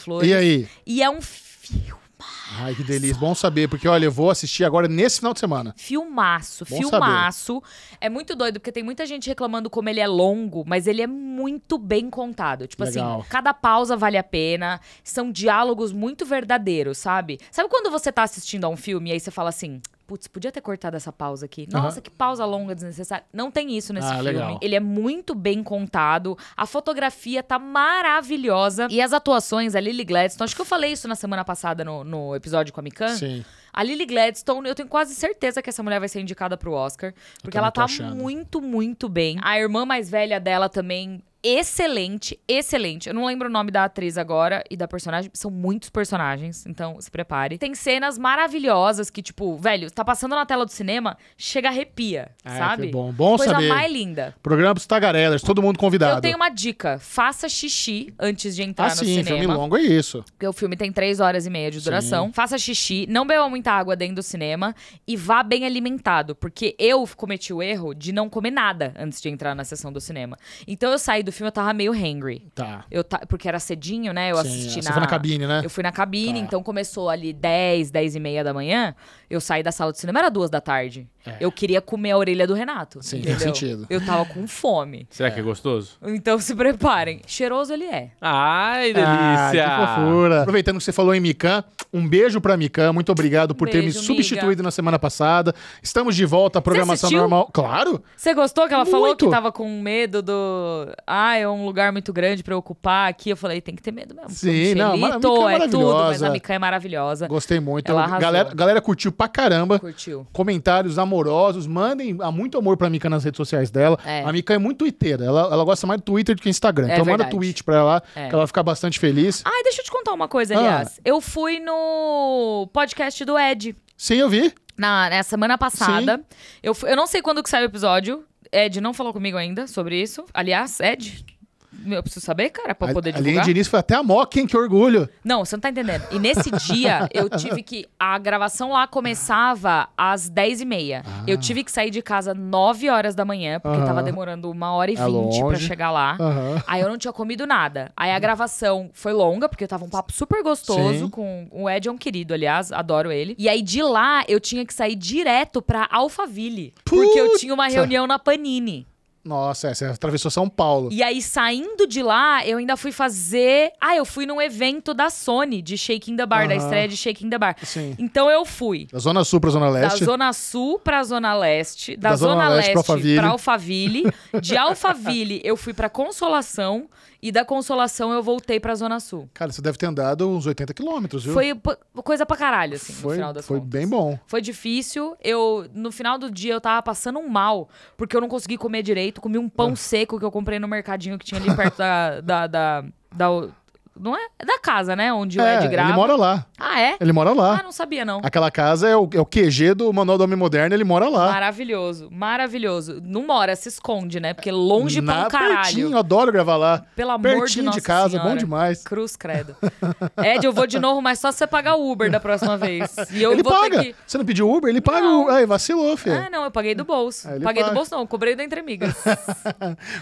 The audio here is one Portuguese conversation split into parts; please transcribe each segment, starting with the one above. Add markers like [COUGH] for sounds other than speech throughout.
flores. E aí? E é um filme. Ai, que delícia. Bom saber, porque olha, eu vou assistir agora nesse final de semana. Filmaço, Bom filmaço. Saber. É muito doido, porque tem muita gente reclamando como ele é longo, mas ele é muito bem contado. Tipo assim, Legal. assim, cada pausa vale a pena. São diálogos muito verdadeiros, sabe? Sabe quando você tá assistindo a um filme e aí você fala assim: putz, podia ter cortado essa pausa aqui. Nossa, que pausa longa desnecessária. Não tem isso nesse ah, filme. Legal. Ele é muito bem contado. A fotografia tá maravilhosa. E as atuações, a Lily Gladstone, acho que eu falei isso na semana passada no, no episódio com a Mikan. Sim. A Lily Gladstone, eu tenho quase certeza que essa mulher vai ser indicada pro Oscar. Porque ela tá achando. muito, muito bem. A irmã mais velha dela também excelente, excelente. Eu não lembro o nome da atriz agora e da personagem. São muitos personagens, então se prepare. Tem cenas maravilhosas que, tipo, velho, tá passando na tela do cinema, chega arrepia, é, sabe? Bom, bom Coisa saber. Coisa mais linda. Programa dos tagarelas, todo mundo convidado. Eu tenho uma dica. Faça xixi antes de entrar ah, no sim, cinema. filme longo é isso. Porque o filme tem três horas e meia de duração. Sim. Faça xixi, não beba muita água dentro do cinema e vá bem alimentado. Porque eu cometi o erro de não comer nada antes de entrar na sessão do cinema. Então eu saí do do filme eu tava meio hangry. Tá. Eu ta... Porque era cedinho, né? Eu Sim, assisti é. na. Você foi na cabine, né? Eu fui na cabine, tá. então começou ali 10, 10 e meia da manhã. Eu saí da sala de cinema, era duas da tarde. É. Eu queria comer a orelha do Renato. Sim, entendeu? tem sentido. Eu tava com fome. Será que é, é. gostoso? Então se preparem. Cheiroso ele é. Ai, delícia! que fofura. Aproveitando que você falou em Mikan, um beijo pra Mikan. Muito obrigado por beijo, ter me substituído na semana passada. Estamos de volta à programação normal. Claro! Você gostou que ela muito. falou que tava com medo do. Ah, é um lugar muito grande pra eu ocupar aqui. Eu falei, tem que ter medo mesmo. Sim, não, Mara, Mikan é, é tudo, mas a Mikan é maravilhosa. Gostei muito. Ela galera, galera curtiu pra caramba. Curtiu. Comentários, amor amorosos. Mandem há ah, muito amor pra Mika nas redes sociais dela. É. A Mika é muito twitteira. Ela, ela gosta mais do Twitter do que Instagram. É então manda tweet pra ela, é. que ela vai ficar bastante feliz. Ah, deixa eu te contar uma coisa, ah. aliás. Ah. Eu fui no podcast do Ed. Sim, eu vi. Na, na semana passada. Eu, eu não sei quando que sai o episódio. Ed não falou comigo ainda sobre isso. Aliás, Ed, eu preciso saber, cara, pra a, poder divulgar. Além de Diniz foi até a moca quem que orgulho. Não, você não tá entendendo. E nesse [LAUGHS] dia, eu tive que... A gravação lá começava às 10h30. Ah. Eu tive que sair de casa 9 horas da manhã, porque uh -huh. tava demorando uma hora e é vinte é pra chegar lá. Uh -huh. Aí eu não tinha comido nada. Aí a gravação foi longa, porque eu tava um papo super gostoso Sim. com o Ed, é um querido, aliás, adoro ele. E aí de lá, eu tinha que sair direto pra Alphaville. Puta. Porque eu tinha uma reunião na Panini. Nossa, essa você atravessou São Paulo. E aí, saindo de lá, eu ainda fui fazer. Ah, eu fui num evento da Sony, de Shaking the Bar, uhum. da estreia de Shaking the Bar. Sim. Então eu fui. Da Zona Sul pra Zona Leste. Da Zona Sul pra Zona Leste. Da, da Zona, Zona, Leste, Leste pra Alphaville. Pra Alphaville de Alphaville, eu fui pra Consolação. E da Consolação eu voltei pra Zona Sul. Cara, você deve ter andado uns 80 quilômetros, viu? Foi coisa pra caralho, assim, foi, no final das foi contas. bem bom. Foi difícil. Eu, no final do dia, eu tava passando um mal, porque eu não consegui comer direito. Comi um pão ah. seco que eu comprei no mercadinho que tinha ali perto da, da, da, da não é? é da casa, né? Onde é, o Ed grava. Ele mora lá. Ah, é? Ele mora lá. Ah, não sabia, não. Aquela casa é o, é o QG do Manual do Homem Moderno, ele mora lá. Maravilhoso, maravilhoso. Não mora, se esconde, né? Porque longe Na, pra um caralho. Pertinho, adoro gravar lá. Pelo amor pertinho de Nossa de casa, senhora. bom demais. Cruz, credo. [LAUGHS] Ed, eu vou de novo, mas só se você pagar o Uber da próxima vez. E eu ele vou paga. Que... Você não pediu Uber? Ele paga. Não. O... Aí, vacilou, filho. Ah, não, eu paguei do bolso. Aí, paguei paga. do bolso, não. Cobrei [LAUGHS] da Entremigas.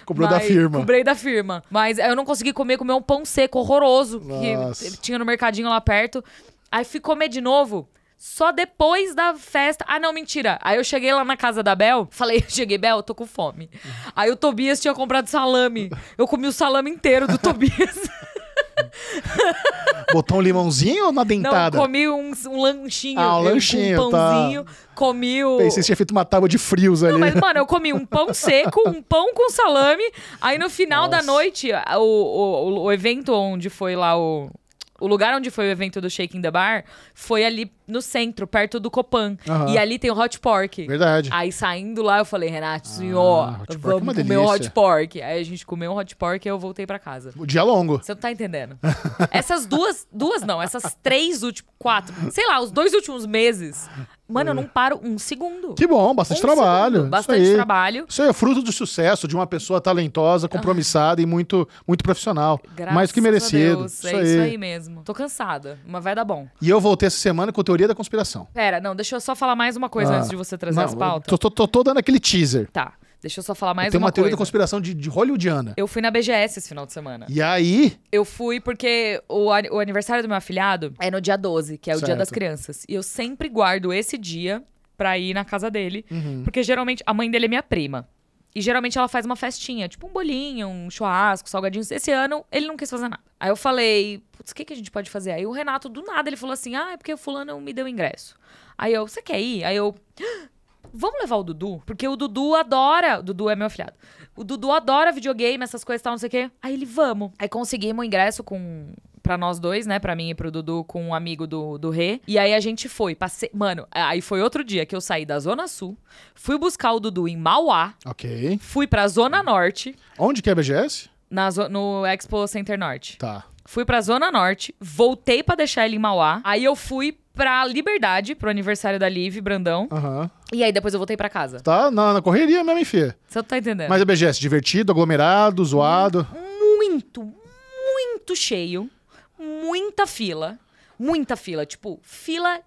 Cobrou mas... da firma. Cobrei da firma. Mas eu não consegui comer, comer um pão seco horroroso horroroso que tinha no mercadinho lá perto. Aí fui comer de novo. Só depois da festa. Ah, não, mentira. Aí eu cheguei lá na casa da Bel, [LAUGHS] falei, cheguei, Bel, tô com fome. Aí o Tobias tinha comprado salame. Eu comi o salame inteiro do [LAUGHS] Tobias. [LAUGHS] Botou um limãozinho ou na dentada? Não, comi um, um lanchinho. Ah, um lanchinho, um tá. pãozinho, tá. comi o... Pensei que tinha feito uma tábua de frios ali. Não, mas, mano, eu [LAUGHS] comi um pão seco, um pão com salame. Aí, no final Nossa. da noite, o, o, o evento onde foi lá o... O lugar onde foi o evento do Shaking the Bar foi ali no centro, perto do Copan. Uhum. E ali tem o Hot Pork. Verdade. Aí saindo lá, eu falei, Renato, ah, senhor, ah, vamos comer o Hot Pork. Aí a gente comeu um Hot Pork e eu voltei para casa. O dia longo. Você não tá entendendo. [LAUGHS] essas duas, duas não, essas três últimas, quatro, sei lá, os dois últimos meses, Mano, eu não paro um segundo. Que bom, bastante um trabalho. Segundo, bastante isso trabalho. Isso aí é fruto do sucesso de uma pessoa talentosa, ah. compromissada e muito, muito profissional. Graças Mais que merecido. Deus, é isso é aí. isso aí mesmo. Tô cansada, mas vai dar bom. E eu voltei essa semana com o teoria da conspiração. Pera, não, deixa eu só falar mais uma coisa ah, antes de você trazer não, as pautas. Tô, tô, tô, tô, dando aquele teaser. Tá. Deixa eu só falar mais uma, coisa. Tem uma teoria da conspiração de, de hollywoodiana. Eu fui na BGS esse final de semana. E aí? Eu fui porque o, o aniversário do meu afilhado é no dia 12, que é o certo. dia das crianças. E eu sempre guardo esse dia pra ir na casa dele. Uhum. Porque geralmente a mãe dele é minha prima. E geralmente ela faz uma festinha, tipo um bolinho, um churrasco, salgadinhos. Esse ano ele não quis fazer nada. Aí eu falei, putz, o que, que a gente pode fazer? Aí o Renato, do nada, ele falou assim: ah, é porque o fulano me deu ingresso. Aí eu, você quer ir? Aí eu, ah, vamos levar o Dudu? Porque o Dudu adora. O Dudu é meu afilhado. O Dudu adora videogame, essas coisas e tal, não sei o quê. Aí ele, vamos. Aí conseguimos o ingresso com. Pra nós dois, né? Pra mim e pro Dudu, com um amigo do, do Rê. E aí a gente foi. Passei... Mano, aí foi outro dia que eu saí da Zona Sul, fui buscar o Dudu em Mauá. Ok. Fui pra Zona Norte. Onde que é a BGS? na, no Expo Center Norte. Tá. Fui pra Zona Norte, voltei para deixar ele em Mauá. Aí eu fui pra Liberdade, pro aniversário da Liv Brandão. Aham. E aí depois eu voltei pra casa. Tá na, na correria mesmo, enfia. Você não tá entendendo? Mas a é BGS, divertido, aglomerado, zoado. Muito, muito cheio. Muita fila. Muita fila. Tipo, fila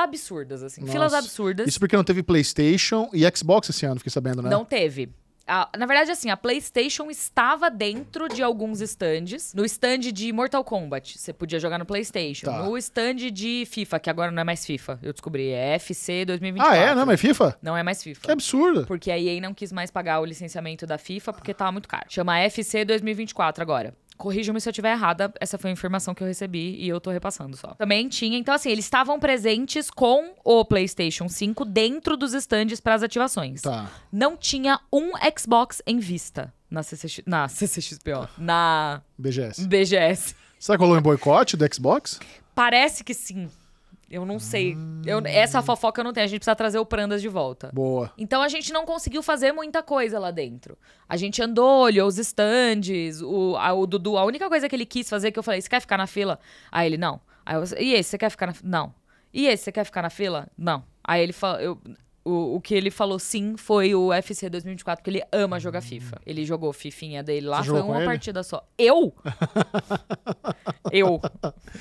absurdas, assim. Nossa. Filas absurdas. Isso porque não teve PlayStation e Xbox esse ano, fiquei sabendo, né? Não teve. A, na verdade, assim, a PlayStation estava dentro de alguns stands. No stand de Mortal Kombat, você podia jogar no PlayStation. Tá. No stand de FIFA, que agora não é mais FIFA. Eu descobri, é FC 2024. Ah, é? Não é mais FIFA? Não é mais FIFA. Que absurdo. Porque a EA não quis mais pagar o licenciamento da FIFA porque tava muito caro. Chama FC 2024 agora. Corrijam-me se eu estiver errada, essa foi a informação que eu recebi e eu tô repassando só. Também tinha, então assim, eles estavam presentes com o PlayStation 5 dentro dos estandes para as ativações. Tá. Não tinha um Xbox em vista na, CCX, na CCXPO, na BGS. BGS. Será que rolou em boicote do Xbox? Parece que sim. Eu não sei. Eu, ah. essa fofoca eu não tenho. A gente precisa trazer o Prandas de volta. Boa. Então a gente não conseguiu fazer muita coisa lá dentro. A gente andou, olhou os estandes, o, a, o Dudu, a única coisa que ele quis fazer que eu falei: você quer ficar na fila? Aí ele, não. Aí eu, e esse, você quer ficar na fila? Não. E esse, você quer ficar na fila? Não. Aí ele falou. O, o que ele falou sim foi o FC 2024, porque ele ama jogar FIFA. Hum. Ele jogou Fifinha dele lá, você foi uma partida só. Eu? [LAUGHS] eu.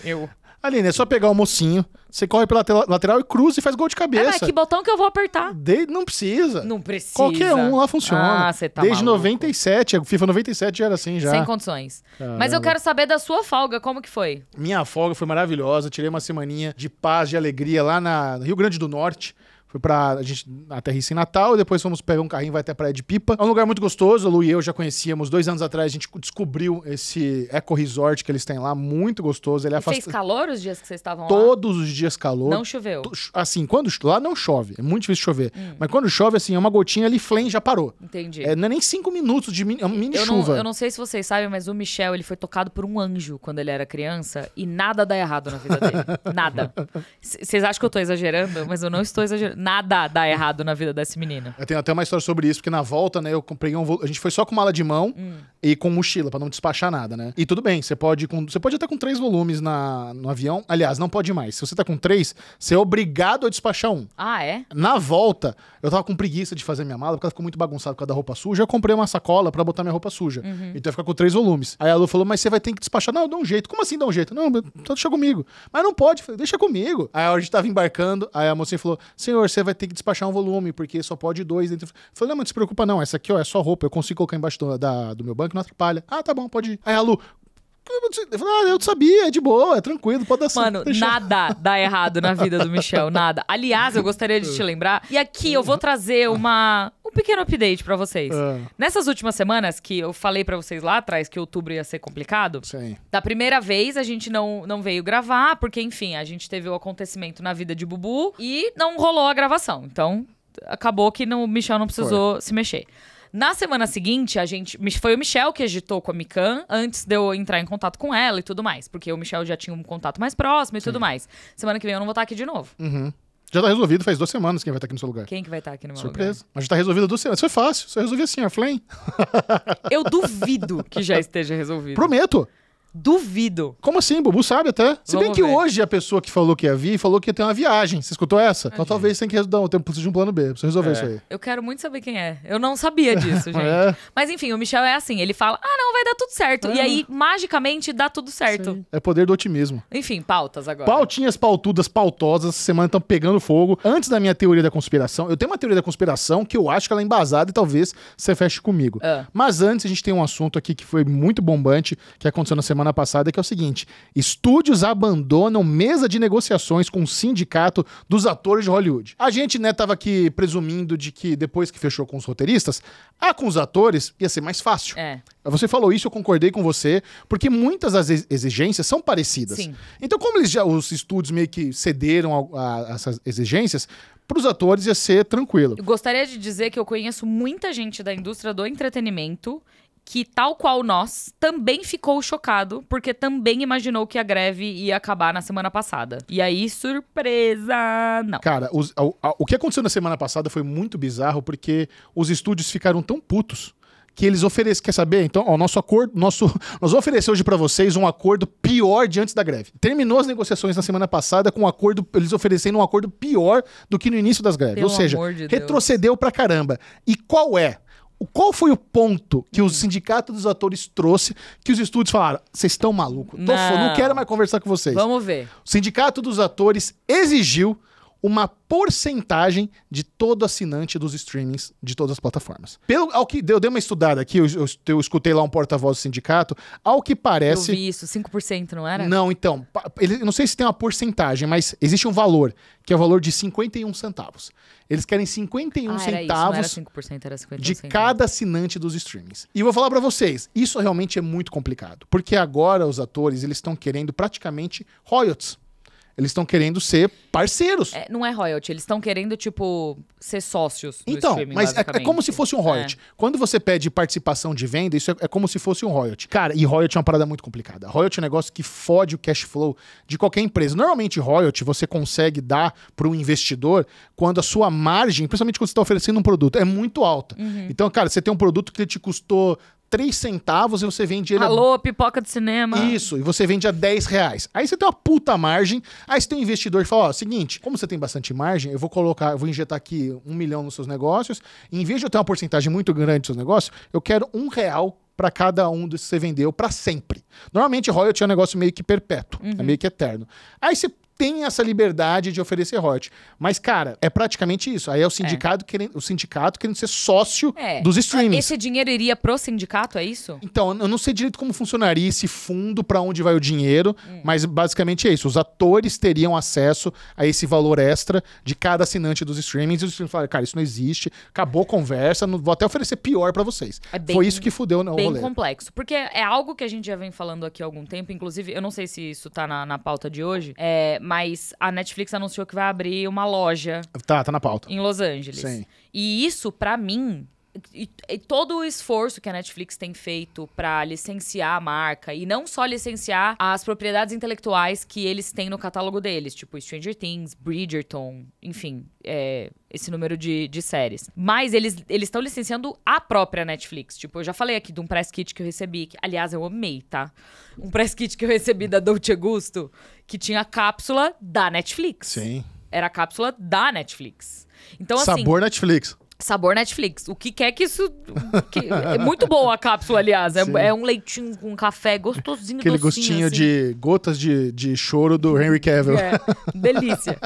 Eu. Aline, é só pegar o mocinho, você corre pela lateral e cruza e faz gol de cabeça. Ah, mas que botão que eu vou apertar? De... Não precisa. Não precisa. Qualquer um lá funciona. Ah, você tá Desde maluco. 97, a FIFA 97 já era assim já. Sem condições. Caramba. Mas eu quero saber da sua folga, como que foi? Minha folga foi maravilhosa, tirei uma semaninha de paz, de alegria lá na Rio Grande do Norte. Foi pra. A gente aterrissa em Natal, depois fomos pegar um carrinho e vai até a Praia de Pipa. É um lugar muito gostoso, a Lu e eu já conhecíamos. Dois anos atrás a gente descobriu esse eco-resort que eles têm lá, muito gostoso. Ele afast... Fez calor os dias que vocês estavam lá? Todos os dias calor. Não choveu? Assim, quando. Lá não chove, é muito difícil chover. Hum. Mas quando chove, assim, é uma gotinha ali, flame já parou. Entendi. É, não é nem cinco minutos de mini, é mini chuva. Não, eu não sei se vocês sabem, mas o Michel, ele foi tocado por um anjo quando ele era criança e nada dá errado na vida dele. [LAUGHS] nada. Vocês acham que eu tô exagerando? Mas eu não estou exagerando nada dá errado na vida desse menino. Eu tenho até uma história sobre isso, porque na volta, né, eu comprei um. A gente foi só com mala de mão hum. e com mochila, para não despachar nada, né? E tudo bem, você pode com. Você pode até com três volumes na... no avião. Aliás, não pode mais. Se você tá com três, você é obrigado a despachar um. Ah, é? Na volta, eu tava com preguiça de fazer minha mala, porque ela ficou muito bagunçada por causa da roupa suja. Eu comprei uma sacola para botar minha roupa suja. Uhum. Então ia ficar com três volumes. Aí a Lu falou, mas você vai ter que despachar. Não, dá um jeito. Como assim dá um jeito? Não, deixa comigo. Mas não pode, deixa comigo. Aí a gente tava embarcando, aí a mocinha falou, senhor, você vai ter que despachar um volume, porque só pode dois dentro. falei, não, não se preocupa, não. Essa aqui, ó, é só roupa, eu consigo colocar embaixo do, da, do meu banco, não atrapalha. Ah, tá bom, pode ir. Aí a Lu, eu falei, ah, eu sabia, é de boa, é tranquilo, pode dar Mano, certo. Mano, nada dá errado na vida do Michel, nada. Aliás, eu gostaria de te é. lembrar, e aqui eu vou trazer uma, um pequeno update para vocês. É. Nessas últimas semanas, que eu falei para vocês lá atrás que outubro ia ser complicado, Sim. da primeira vez a gente não, não veio gravar, porque, enfim, a gente teve o um acontecimento na vida de Bubu e não rolou a gravação. Então, acabou que não, o Michel não precisou Foi. se mexer. Na semana seguinte, a gente. Foi o Michel que agitou com a Mikan antes de eu entrar em contato com ela e tudo mais. Porque o Michel já tinha um contato mais próximo e Sim. tudo mais. Semana que vem eu não vou estar tá aqui de novo. Uhum. Já tá resolvido, faz duas semanas quem vai estar tá aqui no seu lugar. Quem que vai estar tá aqui no meu Surpresa. lugar? Mas já tá resolvido duas semanas. Isso foi é fácil. Só é resolvi assim, a Flame. Eu duvido que já esteja resolvido. Prometo. Duvido. Como assim? Bubu sabe até. Vamos Se bem que ver. hoje a pessoa que falou que ia vir falou que ia ter uma viagem. Você escutou essa? então talvez tenha que resolver. Tem preciso de um plano B. Preciso resolver é. isso aí. Eu quero muito saber quem é. Eu não sabia disso, [LAUGHS] gente. é. Mas enfim, o Michel é assim. Ele fala, ah, não, vai dar tudo certo. É. E aí, magicamente, dá tudo certo. Sim. É poder do otimismo. Enfim, pautas agora. Pautinhas pautudas, pautosas. Essa semana estão pegando fogo. Antes da minha teoria da conspiração, eu tenho uma teoria da conspiração que eu acho que ela é embasada e talvez você feche comigo. Ah. Mas antes, a gente tem um assunto aqui que foi muito bombante, que aconteceu na semana semana passada, que é o seguinte: estúdios abandonam mesa de negociações com o sindicato dos atores de Hollywood. A gente, né, tava aqui presumindo de que depois que fechou com os roteiristas, ah, com os atores ia ser mais fácil. É. Você falou isso, eu concordei com você, porque muitas das exigências são parecidas. Sim. Então, como eles já, os estúdios meio que cederam a, a, a essas exigências, para os atores ia ser tranquilo. Eu gostaria de dizer que eu conheço muita gente da indústria do entretenimento que, tal qual nós, também ficou chocado, porque também imaginou que a greve ia acabar na semana passada. E aí, surpresa! Não. Cara, os, o, o que aconteceu na semana passada foi muito bizarro, porque os estúdios ficaram tão putos que eles oferecem. Quer saber? Então, ó, nosso acordo, nosso, [LAUGHS] nós vamos oferecer hoje para vocês um acordo pior de antes da greve. Terminou as negociações na semana passada com um acordo, eles oferecendo um acordo pior do que no início das greves. Pelo Ou seja, de retrocedeu para pra caramba. E qual é? qual foi o ponto que o uhum. sindicato dos atores trouxe que os estúdios falaram: vocês estão malucos? Não. não quero mais conversar com vocês. Vamos ver. O sindicato dos atores exigiu uma porcentagem de todo assinante dos streamings de todas as plataformas. Pelo ao que eu dei uma estudada aqui, eu, eu, eu escutei lá um porta-voz do sindicato, ao que parece. Eu vi isso, 5%, não era? Não, então. Ele, não sei se tem uma porcentagem, mas existe um valor, que é o valor de 51 centavos. Eles querem 51 ah, centavos isso, 5%, de cada assinante dos streamings. E vou falar para vocês, isso realmente é muito complicado, porque agora os atores eles estão querendo praticamente royalties eles estão querendo ser parceiros. É, não é royalty, eles estão querendo, tipo, ser sócios. Então, mas é, é, como se fosse um royalty. É. Quando você pede participação de venda, isso é, é, como se fosse um royalty. Cara, e royalty é uma parada muito complicada. Royalty é um negócio que fode o cash flow de qualquer empresa. Normalmente, royalty você consegue dar para um investidor quando a sua margem, principalmente quando você está oferecendo um produto, é muito alta. Uhum. Então, cara, você tem um produto que te custou 3 centavos e você vende ele. Alô, a... pipoca de cinema. Isso, e você vende a 10 reais. Aí você tem uma puta margem, aí você tem um investidor que fala: ó, seguinte, como você tem bastante margem, eu vou colocar, eu vou injetar aqui um milhão nos seus negócios, em vez de eu ter uma porcentagem muito grande dos seus negócios, eu quero um real para cada um dos que você vendeu para sempre. Normalmente royalty é um negócio meio que perpétuo, é uhum. é meio que eterno. Aí você tem essa liberdade de oferecer hot. Mas, cara, é praticamente isso. Aí é o é. sindicato, é. Querendo, o sindicato querendo ser sócio é. dos streamings. Esse dinheiro iria pro sindicato, é isso? Então, eu não sei direito como funcionaria esse fundo, para onde vai o dinheiro, hum. mas basicamente é isso. Os atores teriam acesso a esse valor extra de cada assinante dos streamings. E os streamings falaram, cara, isso não existe, acabou a conversa, não, vou até oferecer pior para vocês. É bem, Foi isso que fudeu na né, Bem complexo, porque é algo que a gente já vem falando aqui há algum tempo, inclusive, eu não sei se isso tá na, na pauta de hoje, é, mas a Netflix anunciou que vai abrir uma loja. Tá, tá na pauta. Em Los Angeles. Sim. E isso, para mim, e, e todo o esforço que a Netflix tem feito para licenciar a marca e não só licenciar as propriedades intelectuais que eles têm no catálogo deles, tipo Stranger Things, Bridgerton, enfim, é, esse número de, de séries. Mas eles estão licenciando a própria Netflix. Tipo, eu já falei aqui de um press kit que eu recebi, que, aliás, eu amei, tá? Um press kit que eu recebi da Dolce Gusto, que tinha a cápsula da Netflix. Sim. Era a cápsula da Netflix. Então, assim Sabor assim, Netflix. Sabor Netflix. O que quer que isso. Que... é muito boa a cápsula, aliás. É, é, um leitinho com café gostosinho Aquele docinho, gostinho assim. de gotas de, de choro do Henry Cavill. É, delícia.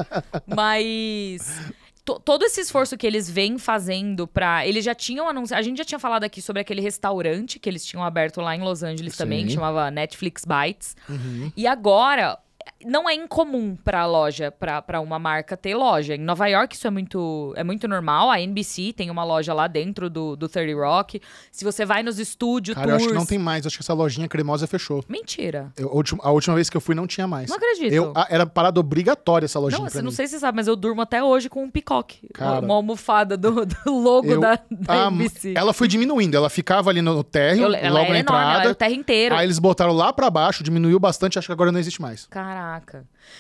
Mas todo esse esforço que eles vêm fazendo para eles já tinham anunciado, a gente já tinha falado aqui sobre aquele restaurante que eles tinham aberto lá em Los Angeles Sim. também, que chamava Netflix Bites. Uhum. E agora não é incomum para loja, para uma marca ter loja. Em Nova York isso é muito, é muito normal. A NBC tem uma loja lá dentro do, do 30 Rock. Se você vai nos estúdios, Cara, tours... eu acho que não tem mais. Acho que essa lojinha cremosa fechou. Mentira. Eu, a, última, a, última, vez que eu fui não tinha mais. Não acredito. Eu, a, era parada obrigatória essa lojinha. Não, pra não mim. sei se você sabe, mas eu durmo até hoje com um picoque. Cara, uma, almofada do, do logo eu, da, da a, NBC. Ela foi diminuindo. Ela ficava ali no, no térreo, logo na entrada. ela era o térreo inteiro. Aí eles botaram lá para baixo, diminuiu bastante. Acho que agora não existe mais. Caraca.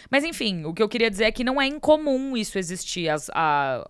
Mas enfim, o que eu queria dizer é que não é incomum isso existir. As, a,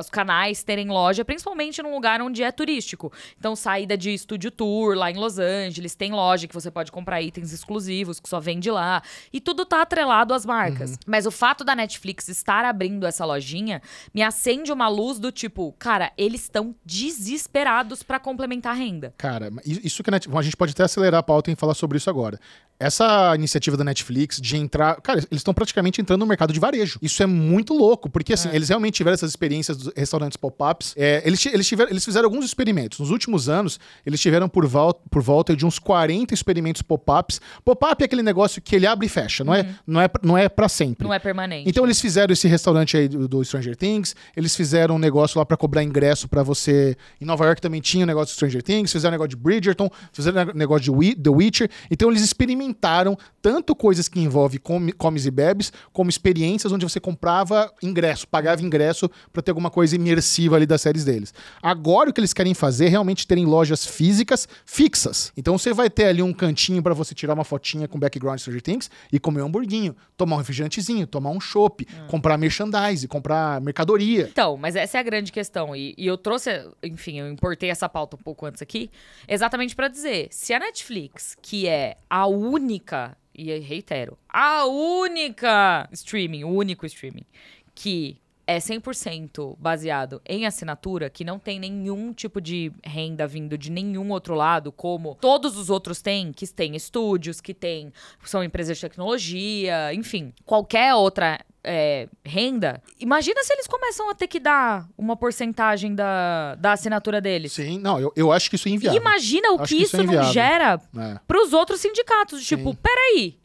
os canais terem loja, principalmente num lugar onde é turístico. Então, saída de estúdio tour lá em Los Angeles, tem loja que você pode comprar itens exclusivos que só vende lá. E tudo tá atrelado às marcas. Uhum. Mas o fato da Netflix estar abrindo essa lojinha me acende uma luz do tipo, cara, eles estão desesperados para complementar a renda. Cara, isso que a, a gente pode até acelerar a pauta em falar sobre isso agora. Essa iniciativa da Netflix de entrar. Cara, eles estão praticamente entrando no mercado de varejo. Isso é muito louco, porque assim, é. eles realmente tiveram essas experiências dos restaurantes pop-ups, é, eles, eles, eles fizeram alguns experimentos. Nos últimos anos, eles tiveram por, volta, por volta de uns 40 experimentos pop-ups. Pop-up é aquele negócio que ele abre e fecha, não, é, uhum. é, não, é, não é pra sempre. Não é permanente. Então eles fizeram esse restaurante aí do, do Stranger Things, eles fizeram um negócio lá para cobrar ingresso para você. Em Nova York também tinha um negócio do Stranger Things, fizeram um negócio de Bridgerton, fizeram um negócio de The Witcher. Então eles experimentaram tanto coisas que envolvem comes e bebes, como experiências onde você comprava ingresso, pagava ingresso para ter alguma coisa coisa imersiva ali das séries deles. Agora o que eles querem fazer é realmente terem lojas físicas fixas. Então você vai ter ali um cantinho para você tirar uma fotinha com background Stranger Things e comer um hamburguinho, tomar um refrigerantezinho, tomar um chopp, hum. comprar merchandise, comprar mercadoria. Então, mas essa é a grande questão. E, e eu trouxe, enfim, eu importei essa pauta um pouco antes aqui, exatamente para dizer, se a Netflix, que é a única, e reitero, a única streaming, o único streaming que é 100% baseado em assinatura, que não tem nenhum tipo de renda vindo de nenhum outro lado, como todos os outros têm, que têm estúdios, que têm, são empresas de tecnologia, enfim, qualquer outra é, renda, imagina se eles começam a ter que dar uma porcentagem da, da assinatura deles. Sim, não, eu, eu acho que isso é inviável. Imagina o que, que, isso, é isso é não gera é. para os outros sindicatos. Tipo, Sim. peraí,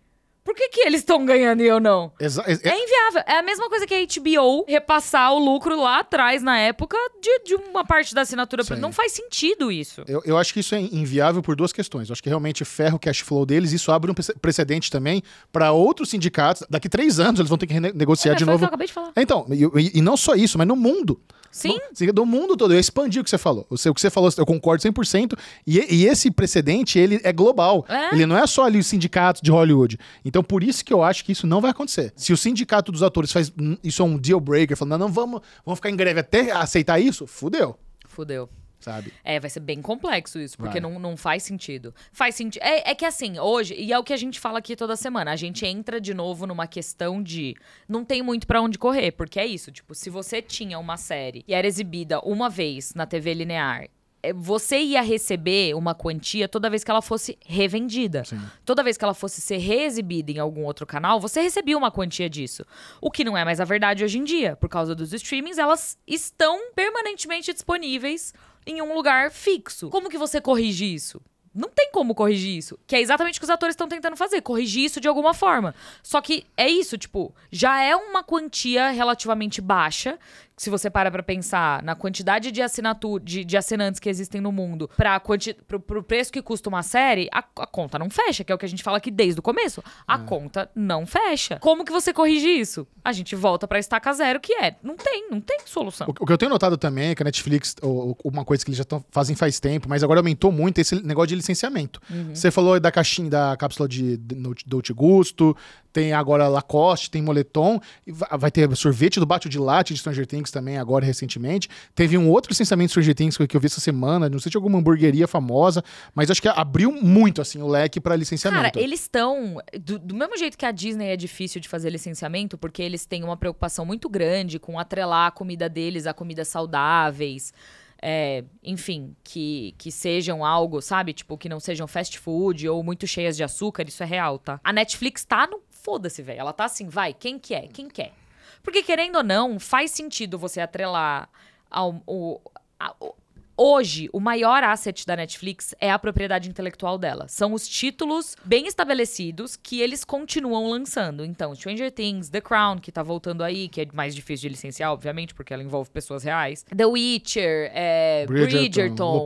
por que, que eles estão ganhando e eu não? Exa é-, é inviável. É a mesma coisa que a HBO repassar o lucro lá atrás, na época, de, de uma parte da assinatura. Sim. Não faz sentido isso. Eu, eu acho que isso é inviável por duas questões. Eu acho que realmente ferra o cash flow deles. Isso abre um precedente também para outros sindicatos. Daqui três anos eles vão ter que negociar é, de novo. Que eu acabei de falar. Então, e, e não só isso, mas no mundo. Sim. No, do mundo todo. Eu expandi o que você falou. O, o que você falou, eu concordo 100%. E, e esse precedente, ele é global. É? Ele não é só ali os sindicatos de Hollywood. Então, por isso que eu acho que isso não vai acontecer. Se o sindicato dos atores faz isso é um deal breaker, falando, não, não vamos, vamos ficar em greve até aceitar isso, fudeu. Fudeu. Sabe? É, vai ser bem complexo isso, porque não, não faz sentido. Faz sentido. É, é que assim, hoje, e é o que a gente fala aqui toda semana, a gente entra de novo numa questão de não tem muito para onde correr, porque é isso, tipo, se você tinha uma série e era exibida uma vez na TV linear é, você ia receber uma quantia toda vez que ela fosse revendida. Sim. Toda vez que ela fosse ser reexibida em algum outro canal, você recebia uma quantia disso. O que não é mais a verdade hoje em dia. Por causa dos streamings, elas estão permanentemente disponíveis em um lugar fixo. Como que você corrige isso? Não tem como corrigir isso. Que é exatamente o que os atores estão tentando fazer, corrigir isso de alguma forma. Só que é isso, tipo, já é uma quantia relativamente baixa se você para para pensar na quantidade de assinatura de, de, assinantes que existem no mundo para o pro, pro preço que custa uma série, a, a, conta não fecha, que é o que a gente fala aqui desde o começo. A é. conta não fecha. Como que você corrige isso? A gente volta para estaca zero, que é, não tem, não tem solução. O, o que eu tenho notado também é que a Netflix, ou, uma coisa que eles já tão, fazem faz tempo, mas agora aumentou muito esse negócio de licenciamento. Uhum. Você falou da caixinha, da cápsula de, de, de, Gusto, tem agora Lacoste, tem moletom, vai ter sorvete do Bate de Latte de Stranger Things também agora recentemente. Teve um outro licenciamento de Stranger Things que eu vi essa semana, não sei se é alguma hamburgueria famosa, mas acho que abriu muito assim o leque para licenciamento. Cara, eles estão do, do, mesmo jeito que a Disney é difícil de fazer licenciamento, porque eles têm uma preocupação muito grande com atrelar a comida deles a comidas saudáveis. É, enfim, que, que sejam algo, sabe? Tipo, que não sejam fast food ou muito cheias de açúcar, isso é real, tá? A Netflix tá no foda-se, velho. Ela tá assim, vai, quem quer, é? quem quer. Porque querendo ou não, faz sentido você atrelar ao, ao, ao Hoje, o maior asset da Netflix é a propriedade intelectual dela. São os títulos bem estabelecidos que eles continuam lançando. Então, Stranger Things, The Crown, que tá voltando aí, que é mais difícil de licenciar, obviamente, porque ela envolve pessoas reais. The Witcher, é, Bridgerton. Bridgerton.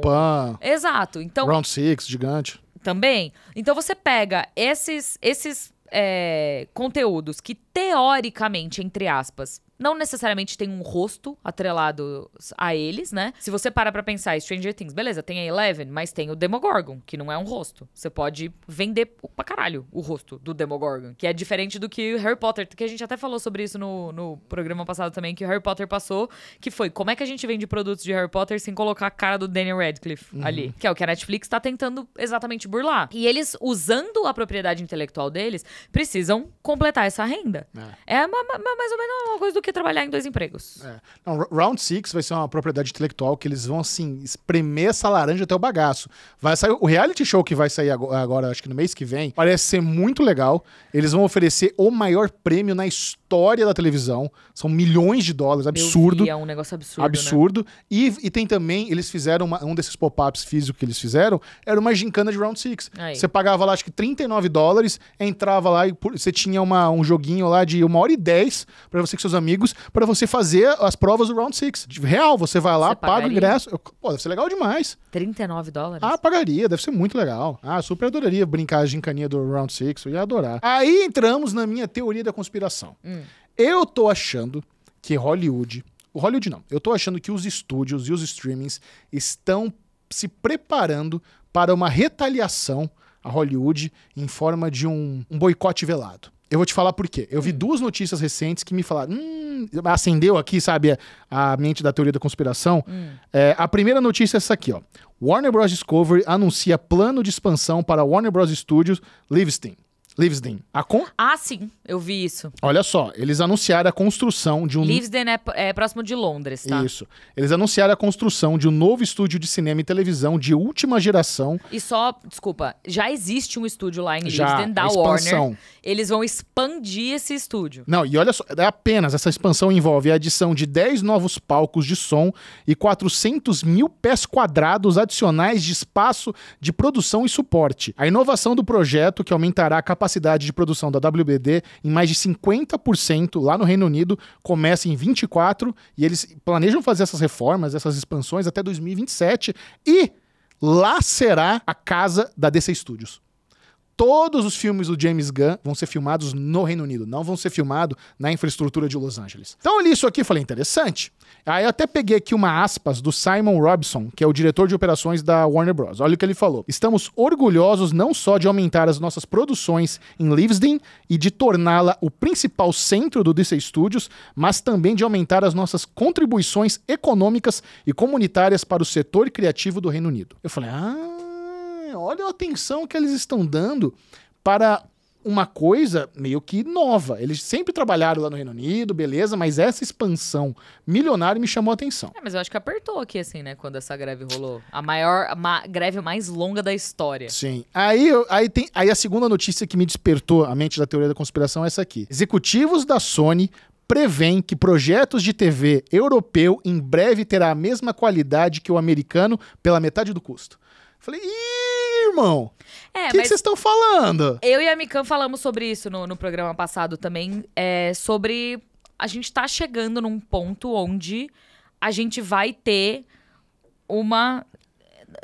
Lupin. Exato. Então, Round Six, gigante. Também. Então, você pega esses, esses é, conteúdos que teoricamente, entre aspas, não necessariamente tem um rosto atrelado a eles, né? Se você para pra pensar, Stranger Things, beleza, tem a Eleven, mas tem o Demogorgon, que não é um rosto. Você pode vender pra caralho o rosto do Demogorgon, que é diferente do que Harry Potter, que a gente até falou sobre isso no, no programa passado também, que o Harry Potter passou, que foi como é que a gente vende produtos de Harry Potter sem colocar a cara do Daniel Radcliffe uhum. ali, que é o que a Netflix tá tentando exatamente burlar. E eles, usando a propriedade intelectual deles, precisam completar essa renda. É, é mais ou menos uma coisa do que trabalhar em dois empregos. É. Não, round Six vai ser uma propriedade intelectual que eles vão, assim, espremer essa laranja até o bagaço. Vai sair o reality show que vai sair agora, acho que no mês que vem, parece ser muito legal. Eles vão oferecer o maior prêmio na história da televisão. São milhões de dólares, absurdo. Vi, é um negócio absurdo. Né? Absurdo. Né? E, e tem também, eles fizeram uma, um desses pop-ups físicos que eles fizeram, era uma gincana de round six. Você pagava lá, acho que 39 dólares, entrava lá e você tinha uma, um joguinho lá lá de uma hora e dez para você com seus amigos, para você fazer as provas do Round Six. De real, você vai lá, você paga o ingresso. Eu, pô, deve ser legal demais. 39 dólares? Ah, pagaria, deve ser muito legal. Ah, super adoraria brincar a gincaninha do Round Six, eu ia adorar. Aí entramos na minha teoria da conspiração. Hum. Eu tô achando que Hollywood... O Hollywood não. Eu tô achando que os estúdios e os streamings estão se preparando para uma retaliação a Hollywood em forma de um, um boicote velado. Eu vou te falar por quê. Eu vi duas notícias recentes que me falaram. Hum, acendeu aqui, sabe, a mente da teoria da conspiração. Hum. É, a primeira notícia é essa aqui, ó. Warner Bros. Discovery anuncia plano de expansão para Warner Bros. Studios Livingston. Livesden. A ah, con... Ah, sim, eu vi isso. Olha só, eles anunciaram a construção de um. Livesden é, é próximo de Londres, tá? Isso. Eles anunciaram a construção de um novo estúdio de cinema e televisão de última geração. E só, desculpa, já existe um estúdio lá em já, Livesden da expansão. Warner. Eles vão expandir esse estúdio. Não, e olha só, é apenas essa expansão envolve a adição de 10 novos palcos de som e 400 mil pés quadrados adicionais de espaço de produção e suporte. A inovação do projeto, que aumentará a capacidade capacidade de produção da WBD em mais de 50% lá no Reino Unido, começa em 24 e eles planejam fazer essas reformas, essas expansões até 2027 e lá será a casa da DC Studios todos os filmes do James Gunn vão ser filmados no Reino Unido, não vão ser filmados na infraestrutura de Los Angeles. Então eu li isso aqui e falei, interessante. Aí eu até peguei aqui uma aspas do Simon Robson, que é o diretor de operações da Warner Bros. Olha o que ele falou. Estamos orgulhosos não só de aumentar as nossas produções em Livingston e de torná-la o principal centro do DC Studios, mas também de aumentar as nossas contribuições econômicas e comunitárias para o setor criativo do Reino Unido. Eu falei, ah... É, olha a atenção que eles estão dando para uma coisa meio que nova. Eles sempre trabalharam lá no Reino Unido, beleza, mas essa expansão milionária me chamou a atenção. É, mas eu acho que apertou aqui, assim, né, quando essa greve rolou. A maior, a greve mais longa da história. Sim. Aí, aí, tem, aí a segunda notícia que me despertou a mente da teoria da conspiração é essa aqui. Executivos da Sony prevêem que projetos de TV europeu em breve terá a mesma qualidade que o americano pela metade do custo. Falei, ih! irmão? É, o que vocês estão falando? Eu e a Mikan falamos sobre isso no, no programa passado também. É, sobre a gente tá chegando num ponto onde a gente vai ter uma.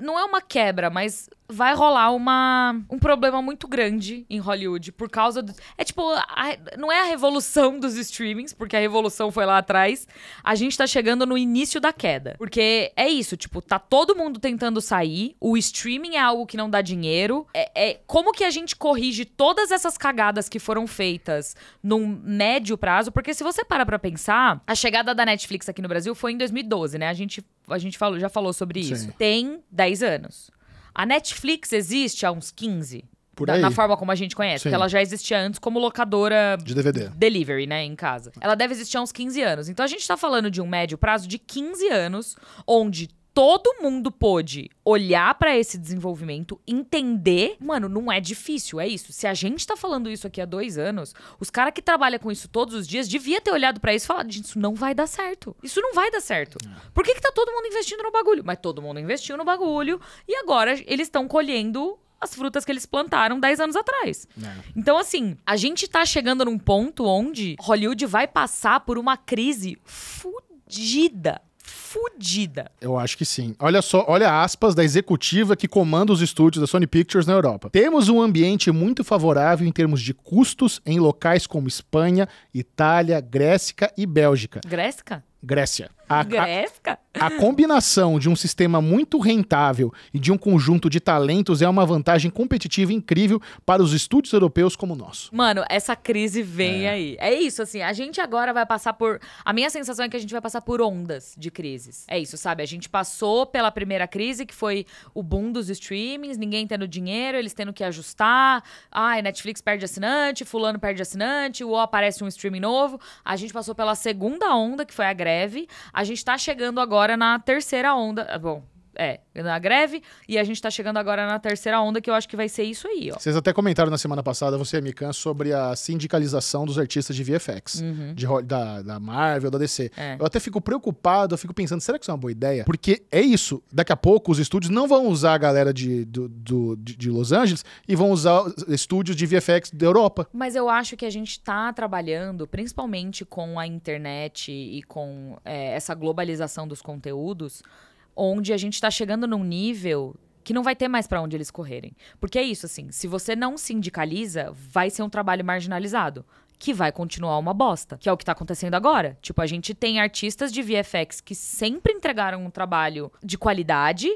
Não é uma quebra, mas vai rolar uma, um problema muito grande em Hollywood por causa do. É tipo, a, não é a revolução dos streamings, porque a revolução foi lá atrás. A gente tá chegando no início da queda. Porque é isso, tipo, tá todo mundo tentando sair, o streaming é algo que não dá dinheiro. É, é como que a gente corrige todas essas cagadas que foram feitas num médio prazo? Porque se você para pra pensar, a chegada da Netflix aqui no Brasil foi em 2012, né? A gente, a gente falou, já falou sobre Sim. isso. Tem 10 anos. A Netflix existe há uns 15. Por da, aí. Na forma como a gente conhece. Porque ela já existia antes como locadora... De DVD. Delivery, né? Em casa. Ela deve existir há uns 15 anos. Então a gente tá falando de um médio prazo de 15 anos, onde todo mundo pôde olhar para esse desenvolvimento, entender. Mano, não é difícil, é isso. Se a gente tá falando isso aqui há dois anos, os caras que trabalham com isso todos os dias devia ter olhado para isso e falado: isso não vai dar certo. Isso não vai dar certo. É. Por que, que tá todo mundo investindo no bagulho? Mas todo mundo investiu no bagulho e agora eles estão colhendo as frutas que eles plantaram 10 anos atrás. É. Então, assim, a gente tá chegando num ponto onde Hollywood vai passar por uma crise fudida fodida. Eu acho que sim. Olha só, olha aspas da executiva que comanda os estúdios da Sony Pictures na Europa. Temos um ambiente muito favorável em termos de custos em locais como Espanha, Itália, Grécia e Bélgica. Grécia? Grécia. A, a, a, combinação de um sistema muito rentável e de um conjunto de talentos é uma vantagem competitiva incrível para os estúdios europeus como o nosso. Mano, essa crise vem é. aí. É isso, assim, a gente agora vai passar por. A minha sensação é que a gente vai passar por ondas de crises. É isso, sabe? A gente passou pela primeira crise, que foi o boom dos streamings, ninguém tendo dinheiro, eles tendo que ajustar. Ai, Netflix perde assinante, Fulano perde assinante, ou aparece um streaming novo. A gente passou pela segunda onda, que foi a greve. A a gente está chegando agora na terceira onda. Ah, bom, é, na greve. E a gente está chegando agora na terceira onda, que eu acho que vai ser isso aí, ó. Vocês até comentaram na semana passada, você e a Mikan, sobre a sindicalização dos artistas de VFX. Uhum. De, da, da Marvel, da DC. É. Eu até fico preocupado, eu fico pensando, será que isso é uma boa ideia? Porque é isso. Daqui a pouco, os estúdios não vão usar a galera de, do, do de, de, Los Angeles e vão usar estúdios de VFX da Europa. Mas eu acho que a gente está trabalhando, principalmente com a internet e com é, essa globalização dos conteúdos onde a gente está chegando num nível que não vai ter mais para onde eles correrem. Porque é isso, assim, se você não sindicaliza, vai ser um trabalho marginalizado. Que vai continuar uma bosta, que é o que está acontecendo agora. Tipo, a gente tem artistas de VFX que sempre entregaram um trabalho de qualidade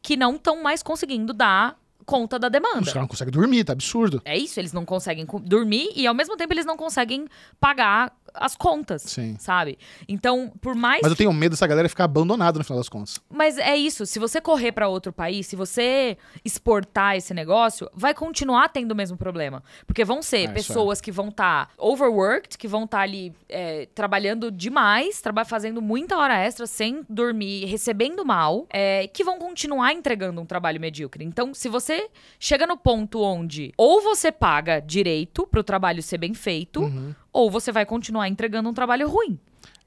que não estão mais conseguindo dar conta da demanda. Os caras não conseguem dormir, tá absurdo. É isso, eles não conseguem dormir e ao mesmo tempo eles não conseguem pagar as contas, Sim. sabe? Então, por mais Mas eu que... tenho medo dessa galera ficar abandonada no final das contas. Mas é isso, se você correr para outro país, se você exportar esse negócio, vai continuar tendo o mesmo problema, porque vão ser é, é. pessoas é. que vão estar tá overworked, que vão estar tá ali é, trabalhando demais, trabalhando fazendo muita hora extra sem dormir, recebendo mal, é, que vão continuar entregando um trabalho medíocre. Então, se você chega no ponto onde ou você paga direito pro trabalho ser bem feito, uhum. ou você vai continuar entregando um trabalho ruim.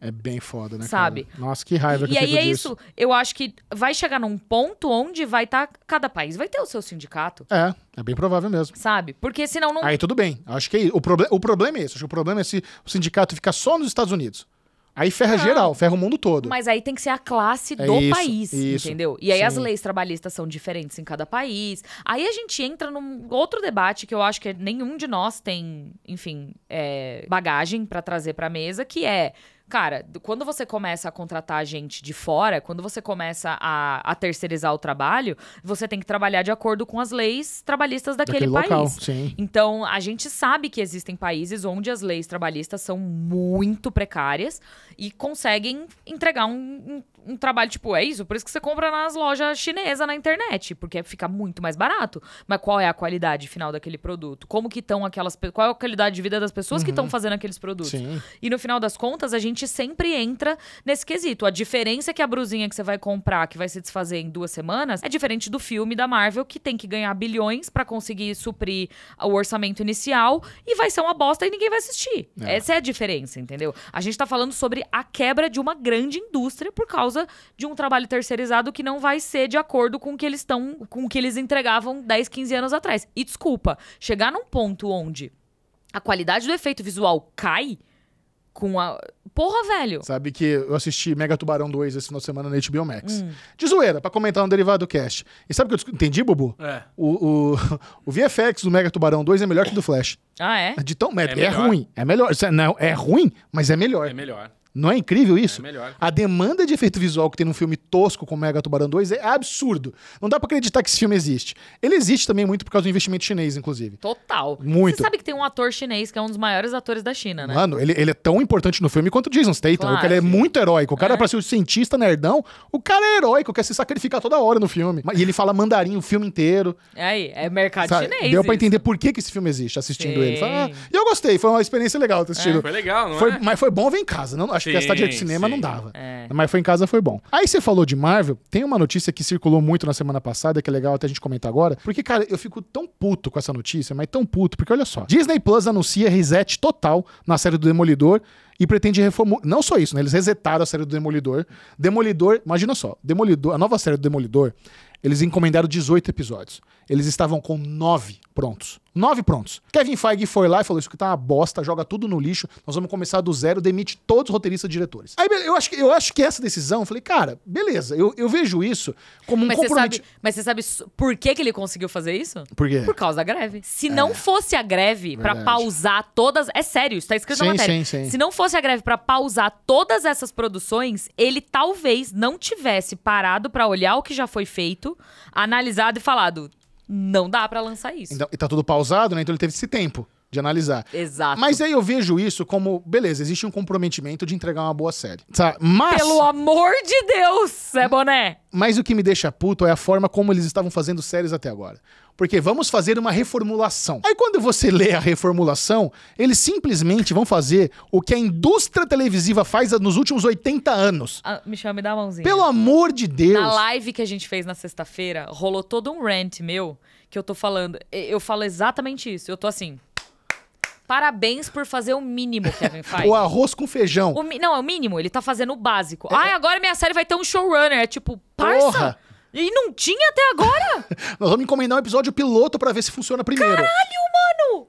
É bem foda, né? Sabe? Cara? Nossa, que raiva que E aí é disso. isso. Eu acho que vai chegar num ponto onde vai estar. Tá, cada país vai ter o seu sindicato. É, é bem provável mesmo. Sabe? Porque senão não. Aí tudo bem. Acho que é o, proble o problema é esse. Acho que o problema é se o sindicato ficar só nos Estados Unidos. Aí ferra não. geral, ferra o mundo todo. Mas aí tem que ser a classe é do isso, país, isso. entendeu? E aí Sim. as leis trabalhistas são diferentes em cada país. Aí a gente entra num outro debate que eu acho que é, nenhum de nós tem, enfim, é, bagagem para trazer para mesa, que é Cara, quando você começa a contratar gente de fora, quando você começa a, a terceirizar o trabalho, você tem que trabalhar de acordo com as leis trabalhistas daquele, daquele país. Local, sim. Então, a gente sabe que existem países onde as leis trabalhistas são muito precárias e conseguem entregar um, um trabalho tipo, é isso? Por isso que você compra nas lojas chinesas na internet, porque fica muito mais barato. Mas qual é a qualidade final daquele produto? Como que estão aquelas. Qual é a qualidade de vida das pessoas uhum. que estão fazendo aqueles produtos? Sim. E no final das contas, a gente sempre entra nesse quesito. A diferença é que a brusinha que você vai comprar, que vai se desfazer em duas semanas, é diferente do filme da Marvel, que tem que ganhar bilhões para conseguir suprir o orçamento inicial e vai ser uma bosta e ninguém vai assistir. É. Essa é a diferença, entendeu? A gente tá falando sobre a quebra de uma grande indústria por causa causa de um trabalho terceirizado que não vai ser de acordo com o que eles estão, com o que eles entregavam 10, 15 anos atrás. E desculpa, chegar num ponto onde a qualidade do efeito visual cai com a. Porra, velho! Sabe que eu assisti Mega Tubarão 2 esse final de semana na HBO Max. Hum. De zoeira, pra comentar um derivado do cast. E sabe o que eu entendi, Bubu? É. O, o, [LAUGHS] o VFX do Mega Tubarão 2 é melhor que o do Flash. Ah, é? De tão, é, é, é ruim. É melhor. É, não, é ruim, mas é melhor. É melhor. Não é incrível é isso? É melhor. A demanda de efeito visual que tem num filme tosco como Mega Tubarão 2 é absurdo. Não dá para acreditar que esse filme existe. Ele existe também muito por causa do investimento chinês, inclusive. Total. Muito. Você sabe que tem um ator chinês que é um dos maiores atores da China, né? Mano, ele, ele é tão importante no filme quanto o Jason Statham. É claro. é muito heróico. O cara, é. pra ser um cientista nerdão, o cara é heróico, quer se sacrificar toda hora no filme. E ele fala mandarim o filme inteiro. É, aí, é mercado sabe? chinês. Deu pra entender por que, que esse filme existe assistindo Sim. ele. Fala, ah, e eu gostei, foi uma experiência legal ter É, foi legal, não foi, é? Mas foi bom ver em casa. Não, acho sim, que gastar dinheiro cinema sim. não dava. É. Mas foi em casa, foi bom. Aí você falou de Marvel, tem uma notícia que circulou muito na semana passada, que é legal até a gente comentar agora, porque, cara, eu fico tão puto com essa notícia, mas tão puto, porque olha só. Disney Plus anuncia reset total na série do Demolidor e pretende reformular. Não só isso, né? Eles resetaram a série do Demolidor. Demolidor, imagina só, Demolidor, a nova série do Demolidor, eles encomendaram 18 episódios. Eles estavam com 9 prontos. 9 prontos. Kevin Feige foi lá e falou: Isso que tá uma bosta, joga tudo no lixo, nós vamos começar do zero, demite todos os roteiristas e diretores. Aí eu acho, eu acho que essa decisão, eu falei, cara, beleza, eu, eu vejo isso como um compromisso. mas você sabe por que, que ele conseguiu fazer isso? Por quê? por causa da greve. Se é. não fosse a greve para pausar todas. É sério, isso tá escrito sim, na matéria. Sim, sim. Se não fosse a greve para pausar todas essas produções, ele talvez não tivesse parado para olhar o que já foi feito, analisado e falado. Não dá para lançar isso. Então, e tá tudo pausado, né? Então ele teve esse tempo de analisar. Exato. Mas aí eu vejo isso como, beleza, existe um comprometimento de entregar uma boa série. Tá? Mas. Pelo amor de Deus, é boné! Mas o que me deixa puto é a forma como eles estavam fazendo séries até agora. Porque vamos fazer uma reformulação. Aí quando você lê a reformulação, eles simplesmente vão fazer o que a indústria televisiva faz nos últimos 80 anos. Ah, Michel, me dá a mãozinha. Pelo amor de Deus. Na live que a gente fez na sexta-feira, rolou todo um rant meu que eu tô falando. Eu falo exatamente isso. Eu tô assim, Parabéns por fazer o mínimo, Kevin Feige. o arroz com feijão. O Não, é o mínimo, ele tá fazendo o básico. É. Ai, agora minha série vai ter um showrunner. É tipo, parça. Porra. E não tinha até agora? [LAUGHS] Nós vamos encomendar um episódio piloto para ver se funciona primeiro. Caralho, mano!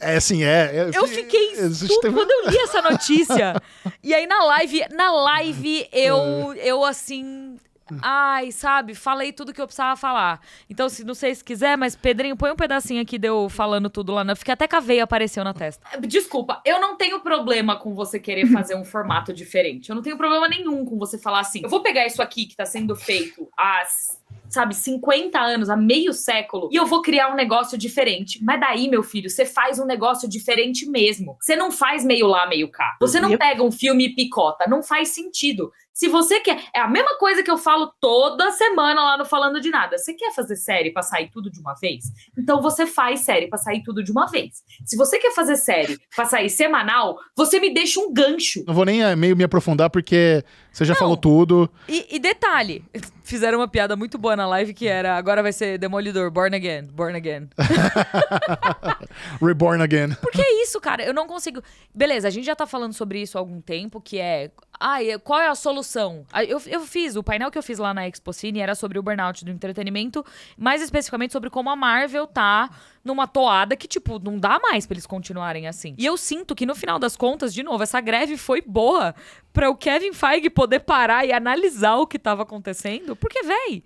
É assim, é. é eu fiquei é, quando eu li essa notícia. [LAUGHS] e aí na live, na live eu, é. eu assim, Ai, sabe? Falei tudo que eu precisava falar. Então, se não sei se quiser, mas Pedrinho, põe um pedacinho aqui de eu falando tudo lá. Na... Fiquei até que a veia apareceu na testa. É, desculpa, eu não tenho problema com você querer fazer um formato diferente. Eu não tenho problema nenhum com você falar assim. Eu vou pegar isso aqui que tá sendo feito há, sabe, 50 anos, há meio século, e eu vou criar um negócio diferente. Mas daí, meu filho, você faz um negócio diferente mesmo. Você não faz meio lá, meio cá. Você não pega um filme e picota. Não faz sentido. Se você quer, é a mesma coisa que eu falo toda semana lá no Falando de Nada. Você quer fazer série pra sair tudo de uma vez? Então você faz série pra sair tudo de uma vez. Se você quer fazer série pra sair semanal, você me deixa um gancho. Não vou nem é, meio me aprofundar porque você já Não. falou tudo. E, e, detalhe, fizeram uma piada muito boa na live que era agora vai ser Demolidor, Born Again, Born Again. [LAUGHS] Reborn Again. Porque é isso, cara. Eu não consigo. Beleza, a gente já tá falando sobre isso há algum tempo, que é ah, qual é a solução? Eu, eu fiz, o painel que eu fiz lá na Expo Cine era sobre o burnout do entretenimento, mais especificamente sobre como a Marvel tá numa toada que, tipo, não dá mais pra eles continuarem assim. E eu sinto que, no final das contas, de novo, essa greve foi boa para o Kevin Feige poder parar e analisar o que tava acontecendo, porque, véi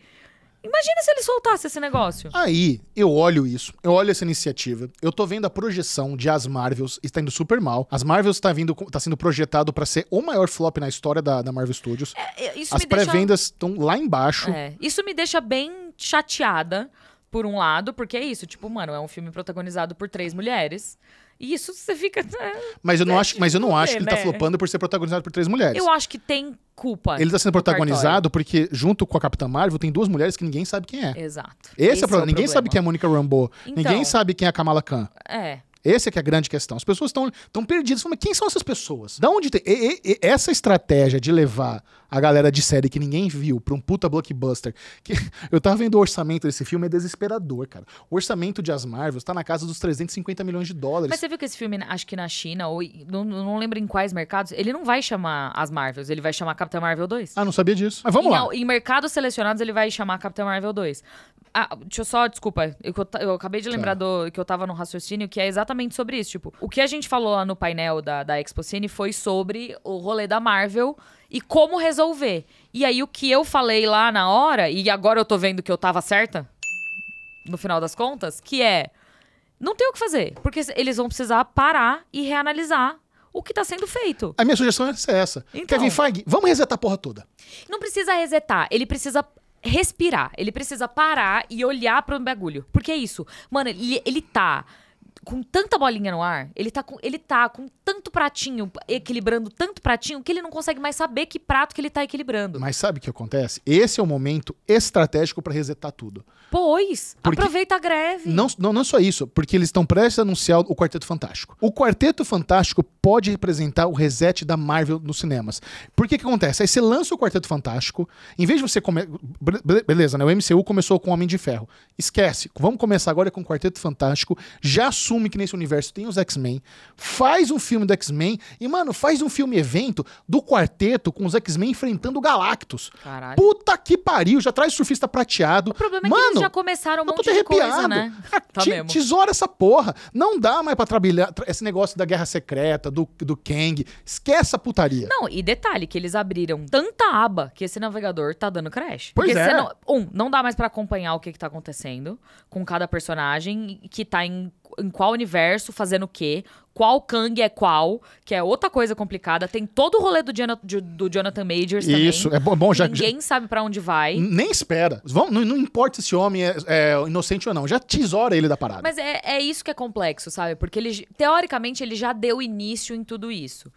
Imagina se ele soltasse esse negócio. Aí, eu olho isso, eu olho essa iniciativa, eu tô vendo a projeção de As Marvels, está indo super mal. As Marvels tá, vindo, tá sendo projetado para ser o maior flop na história da, da Marvel Studios. É, é As pré-vendas estão deixa... lá embaixo. É, isso me deixa bem chateada, por um lado, porque é isso, tipo, mano, é um filme protagonizado por três mulheres e isso você fica. Né? Mas eu não né? acho, mas eu não acho que ele tá né? flopando por ser protagonizado por três mulheres. Eu acho que tem culpa. Ele tá sendo protagonizado cartório. porque, junto com a Capitã Marvel, tem duas mulheres que ninguém sabe quem é. Exato. Esse, Esse é, o é o problema. Ninguém sabe quem é a Monica Rambeau. Então, ninguém sabe quem é a Kamala Khan. É. Essa é, é a grande questão. As pessoas estão perdidas. Mas quem são essas pessoas? Da onde tem. E, e, e, essa estratégia de levar a galera de série que ninguém viu pra um puta blockbuster. Que, [LAUGHS] eu tava vendo o orçamento desse filme, é desesperador, cara. O orçamento de As Marvels tá na casa dos 350 milhões de dólares. Mas você viu que esse filme, acho que na China, ou não, não lembro em quais mercados, ele não vai chamar As Marvels, ele vai chamar Capitã Marvel 2. Ah, não sabia disso. Mas vamos em, lá. Em mercados selecionados, ele vai chamar Capitã Marvel 2. Ah, deixa eu só, desculpa, eu, eu acabei de lembrar do que eu tava no raciocínio, que é exatamente sobre isso. Tipo, o que a gente falou lá no painel da, da Expo Cine foi sobre o rolê da Marvel e como resolver. E aí o que eu falei lá na hora, e agora eu tô vendo que eu tava certa, no final das contas, que é não tem o que fazer, porque eles vão precisar parar e reanalisar o que está sendo feito. A minha sugestão é essa. Então, Kevin Feige, vamos resetar a porra toda. Não precisa resetar, ele precisa respirar, ele precisa parar e olhar para o bagulho. Porque é isso. Mano, ele, ele tá com tanta bolinha no ar, ele tá com, ele tá com tanto pratinho, equilibrando tanto pratinho, que ele não consegue mais saber que prato que ele tá equilibrando. Mas sabe o que acontece? Esse é o momento estratégico para resetar tudo. Pois, porque aproveita a greve. Não, não, não só isso, porque eles estão prestes a anunciar o Quarteto Fantástico. O Quarteto Fantástico pode representar o reset da Marvel nos cinemas. Por que que acontece? Aí você lança o Quarteto Fantástico, em vez de você... começar Beleza, né? O MCU começou com Homem de Ferro. Esquece. Vamos começar agora com o Quarteto Fantástico. Já assume assume que nesse universo tem os X-Men, faz um filme do X-Men e, mano, faz um filme evento do quarteto com os X-Men enfrentando Galactus. Caralho. Puta que pariu, já traz surfista prateado. O problema mano, é que eles já começaram um monte de arrepiado. coisa, né? Ah, tá te, mesmo. Tesoura essa porra. Não dá mais pra trabalhar esse negócio da guerra secreta, do, do Kang. Esquece a putaria. Não, e detalhe que eles abriram tanta aba que esse navegador tá dando crash. Pois Porque é. Não, um, não dá mais para acompanhar o que, que tá acontecendo com cada personagem que tá em em qual universo, fazendo o quê, qual Kang é qual, que é outra coisa complicada. Tem todo o rolê do, Jonathan, do Jonathan Majors também. Isso, é bom, bom já. Ninguém já, sabe para onde vai. Nem espera. não, não, importa se esse homem é, é, inocente ou não, já tesoura ele da parada. Mas é, é isso que é complexo, sabe? Porque ele, teoricamente, ele já deu início em tudo isso.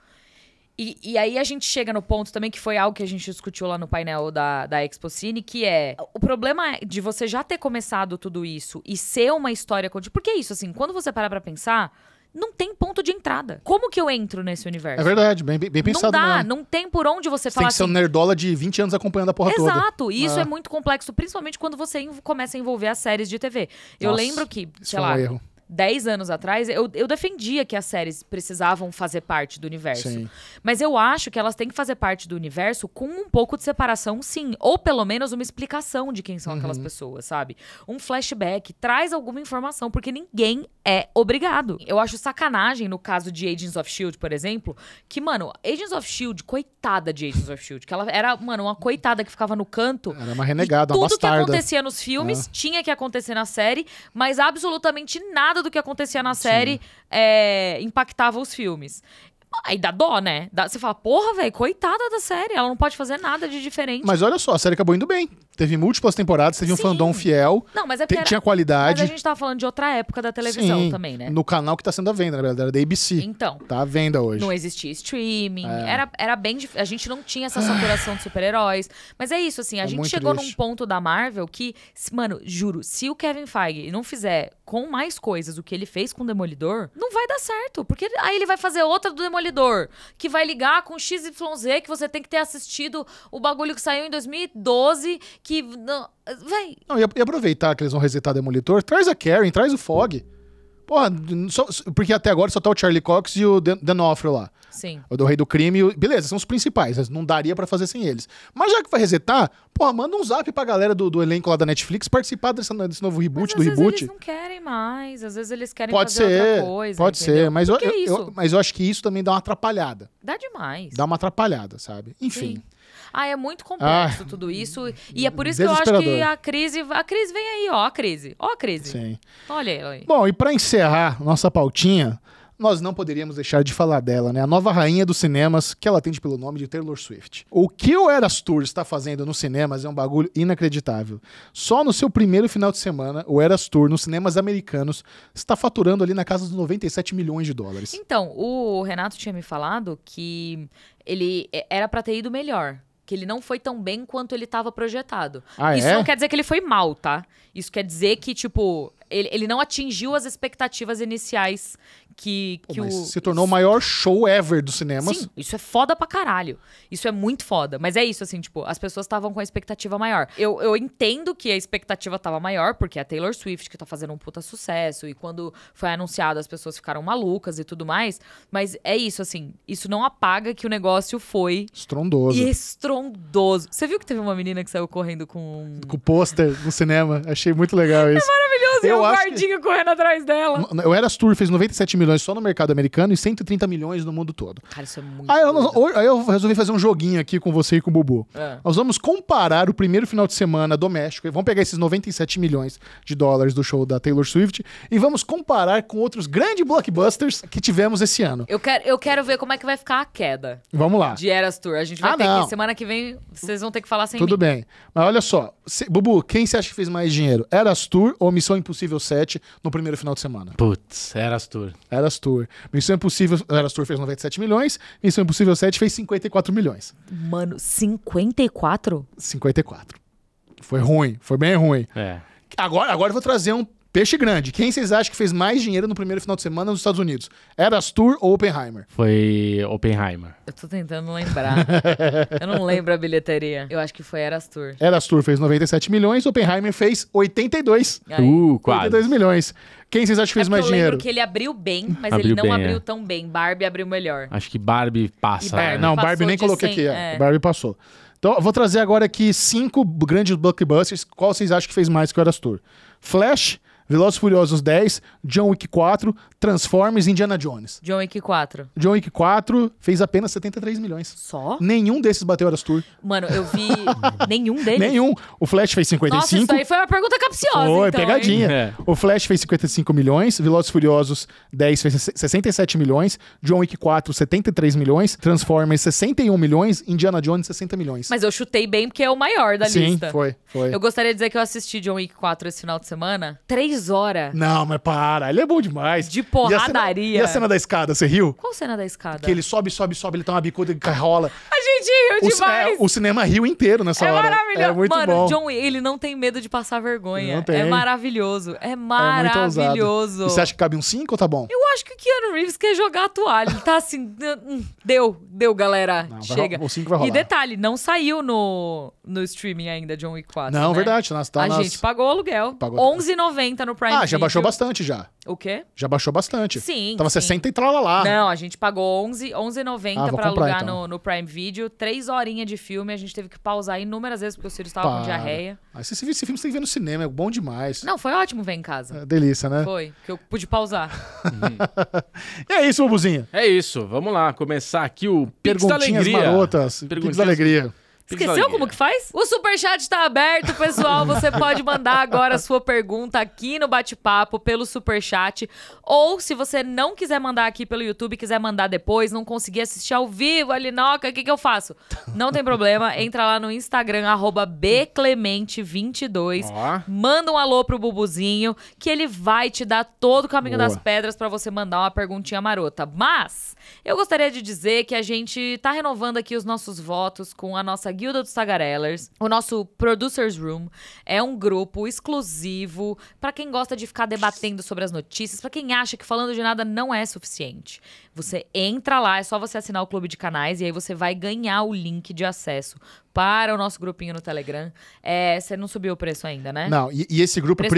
E, e, aí a gente chega no ponto também que foi algo que a gente discutiu lá no painel da, da Expo Cine, que é o problema é de você já ter começado tudo isso e ser uma história. Porque é isso, assim, quando você parar pra pensar não tem ponto de entrada. Como que eu entro nesse universo? É verdade, bem, bem pensado. Não dá, mesmo. Né? não tem por onde você falar. Tem que ser assim... um nerdola de 20 anos acompanhando a porra Exato, toda. Exato, e isso é. é. muito complexo, principalmente quando você começa a envolver as séries de TV. Nossa, eu lembro que, sei lá, é um 10 anos atrás, eu, eu defendia que as séries precisavam fazer parte do universo. Sim. Mas eu acho que elas têm que fazer parte do universo com um pouco de separação, sim. Ou pelo menos uma explicação de quem são uhum. aquelas pessoas, sabe? Um flashback, traz alguma informação, porque ninguém é obrigado. Eu acho sacanagem no caso de Agents of Shield, por exemplo, que, mano, Agents of Shield, coitada de Agents of Shield, que ela era, mano, uma coitada que ficava no canto. Era uma renegada, uma bastarda. Tudo que acontecia nos filmes é. tinha que acontecer na série, mas absolutamente nada nada do que acontecia na série é, impactava os filmes. Aí dá dó, né? Dá, você fala, porra, velho, coitada da série, ela não pode fazer nada de diferente. Mas olha só, a série acabou indo bem. Teve múltiplas temporadas, teve Sim. um fandom fiel. Não, mas é porque era... tinha qualidade. Mas a gente tava falando de outra época da televisão Sim, também, né? No canal que tá sendo à venda, na verdade, era da ABC. Então. Tá à venda hoje. Não existia streaming, é. era, era bem dif... A gente não tinha essa saturação de super-heróis. Mas é isso, assim, a é gente chegou triste. num ponto da Marvel que, mano, juro, se o Kevin Feige não fizer com mais coisas o que ele fez com o Demolidor, não vai dar certo. Porque aí ele vai fazer outra do Demolidor Demolidor, que vai ligar com XYZ, que você tem que ter assistido o bagulho que saiu em 2012, que. Não, véi. Não, e aproveitar que eles vão resetar Demolidor, traz a Karen, traz o Fog. Porra, só, porque até agora só tá o Charlie Cox e o Den Denofrio lá. Sim. O do Rei do Crime. Beleza, são os principais. Não daria para fazer sem eles. Mas já que vai resetar, porra, manda um zap pra galera do, do elenco lá da Netflix participar desse, desse novo reboot, do reboot. Às vezes Eles não querem mais. Às vezes eles querem pode fazer ser, outra coisa. Pode entendeu? ser, mas eu, é eu, mas eu acho que isso também dá uma atrapalhada. Dá demais. Dá uma atrapalhada, sabe? Enfim. Sim. Ah, é muito ah. complexo ah, tudo isso. E é por isso que eu acho que a crise. A crise vem aí, ó, a crise. Ó, a crise. Sim. Olha aí. Bom, e para encerrar nossa pautinha, nós não poderíamos deixar de falar dela, né? A nova rainha dos cinemas, que ela atende pelo nome de Taylor Swift. O que o Eras Tour está fazendo nos cinemas é um bagulho inacreditável. Só no seu primeiro final de semana, o Eras Tour nos cinemas americanos está faturando ali na casa dos 97 milhões de dólares. Então, o Renato tinha me falado que ele é, era para ter ido melhor que ele não foi tão bem quanto ele estava projetado. Ah, Isso é? não quer dizer que ele foi mal, tá? Isso quer dizer que, tipo, ele, ele não atingiu as expectativas iniciais que, que Pô, o. Se tornou o maior show ever dos cinemas. Sim, isso é foda pra caralho. Isso é muito foda. Mas é isso, assim, tipo, as pessoas estavam com a expectativa maior. Eu, eu entendo que a expectativa tava maior, porque é a Taylor Swift que tá fazendo um puta sucesso. E quando foi anunciado, as pessoas ficaram malucas e tudo mais. Mas é isso, assim, isso não apaga que o negócio foi. Estrondoso. estrondoso. Você viu que teve uma menina que saiu correndo com. Com o pôster no cinema. Achei muito legal [LAUGHS] é isso. É maravilhoso. Eu, eu um guardinha que... correndo atrás dela. O Eras Tour fez 97 milhões só no mercado americano e 130 milhões no mundo todo. Cara, isso é muito. Aí eu, aí eu resolvi fazer um joguinho aqui com você e com o Bubu. É. Nós vamos comparar o primeiro final de semana doméstico. Vamos pegar esses 97 milhões de dólares do show da Taylor Swift e vamos comparar com outros grandes blockbusters que tivemos esse ano. Eu quero, eu quero ver como é que vai ficar a queda. Vamos lá. De Eras Tour. A gente ah, vai ah, ter não. que semana que vem, vocês vão ter que falar sem Tudo mim. bem. Mas olha só, se, Bubu, quem você acha que fez mais dinheiro? Eras Tour ou Missão Impossível 7 no primeiro final de semana? Putz, Eras Tour. Eras Tour. Missão Impossível, Eras Tour fez 97 milhões, Missão Impossível 7 fez 54 milhões. Mano, 54? 54. Foi ruim, foi bem ruim. É. Agora, agora eu vou trazer um Peixe grande. Quem vocês acham que fez mais dinheiro no primeiro final de semana nos Estados Unidos? Eras Tour ou Oppenheimer? Foi Oppenheimer. Eu tô tentando lembrar. eu não lembro a bilheteria. Eu acho que foi Eras Tour. Eras Tour fez 97 milhões, Oppenheimer fez 82. Aí. Uh, quase. 82 milhões. Quem vocês acham que é fez é mais eu dinheiro? Eu lembro que ele abriu bem, mas abriu ele não bem, abriu é. tão bem. Barbie abriu melhor. Acho que Barbie passa. Barbie é, não, Barbie nem coloquei 100, aqui. É. é. Barbie passou. Então, eu vou trazer agora aqui cinco grandes blockbusters. Qual vocês acham que fez mais que o Eras Tour? Flash, Velozes Furiosos 10, John Wick 4, Transformers e Indiana Jones. John Wick 4. John Wick 4 fez apenas 73 milhões. Só? Nenhum desses bateu Eras Tour. Mano, eu vi [LAUGHS] nenhum deles. Nenhum. O Flash fez 55. Nossa, isso aí foi uma pergunta capciosa, Foi, então, pegadinha. É. O Flash fez 55 milhões, Velozes Furiosos 10 fez 67 milhões, John Wick 4 73 milhões, Transformers 61 milhões, Indiana Jones 60 milhões. Mas eu chutei bem porque é o maior da Sim, lista. Sim, foi, foi. Eu gostaria de dizer que eu assisti John Wick 4 esse final de semana. Três Tesoura. Não, mas para. Ele é bom demais. De porradaria. E a cena, e a cena da escada, você riu? Qual cena da escada? Que ele sobe, sobe, sobe, ele tá uma bicuda e rola. A gente riu o, é, demais. É, o cinema riu inteiro nessa é hora. É maravilhoso. É muito Mano, bom. John, ele não tem medo de passar vergonha. Não tem. É maravilhoso. É, é maravilhoso. É e você acha que cabe um 5 ou tá bom? Eu acho que o Keanu Reeves quer jogar a toalha. Ele tá assim, hum, hum, deu, deu, galera. Não, Chega. Vai, o 5 vai rolar. E detalhe, não saiu no, no streaming ainda John Wick 4. Não, né? verdade. Nós, tá a nas... gente pagou o aluguel. Pagou. no no Prime Ah, já Video. baixou bastante já. O quê? Já baixou bastante. Sim. Tava sim. 60 e trala lá. Não, a gente pagou 11, 11,90 ah, pra comprar, alugar então. no, no, Prime Video. Três horinhas de filme, a gente teve que pausar inúmeras vezes porque o Ciro estava com diarreia. Mas você viu esse filme, você tem que ver no cinema, é bom demais. Não, foi ótimo ver em casa. É, delícia, né? Foi, que eu pude pausar. [LAUGHS] é isso, Bubuzinha. É isso, vamos lá, começar aqui o Perguntinhas da Alegria. marotas, Perguntinhas... Pix Alegria. Esqueceu como que faz? O superchat está aberto, pessoal. Você [LAUGHS] pode mandar agora a sua pergunta aqui no bate-papo pelo superchat. Ou se você não quiser mandar aqui pelo YouTube, quiser mandar depois, não conseguir assistir ao vivo, Alinoca, o que, que eu faço? Não tem problema, entra lá no Instagram, bclemente22. Manda um alô pro Bubuzinho, que ele vai te dar todo o caminho Boa. das pedras para você mandar uma perguntinha marota. Mas eu gostaria de dizer que a gente está renovando aqui os nossos votos com a nossa Guilda dos Tagarellers. O nosso Producers Room é um grupo exclusivo para quem gosta de ficar debatendo sobre as notícias, para quem acha que falando de nada não é suficiente. Você entra lá, é só você assinar o clube de canais e aí você vai ganhar o link de acesso para o nosso grupinho no Telegram. É, você não subiu o preço ainda, né? Não, e, e esse grupo, esse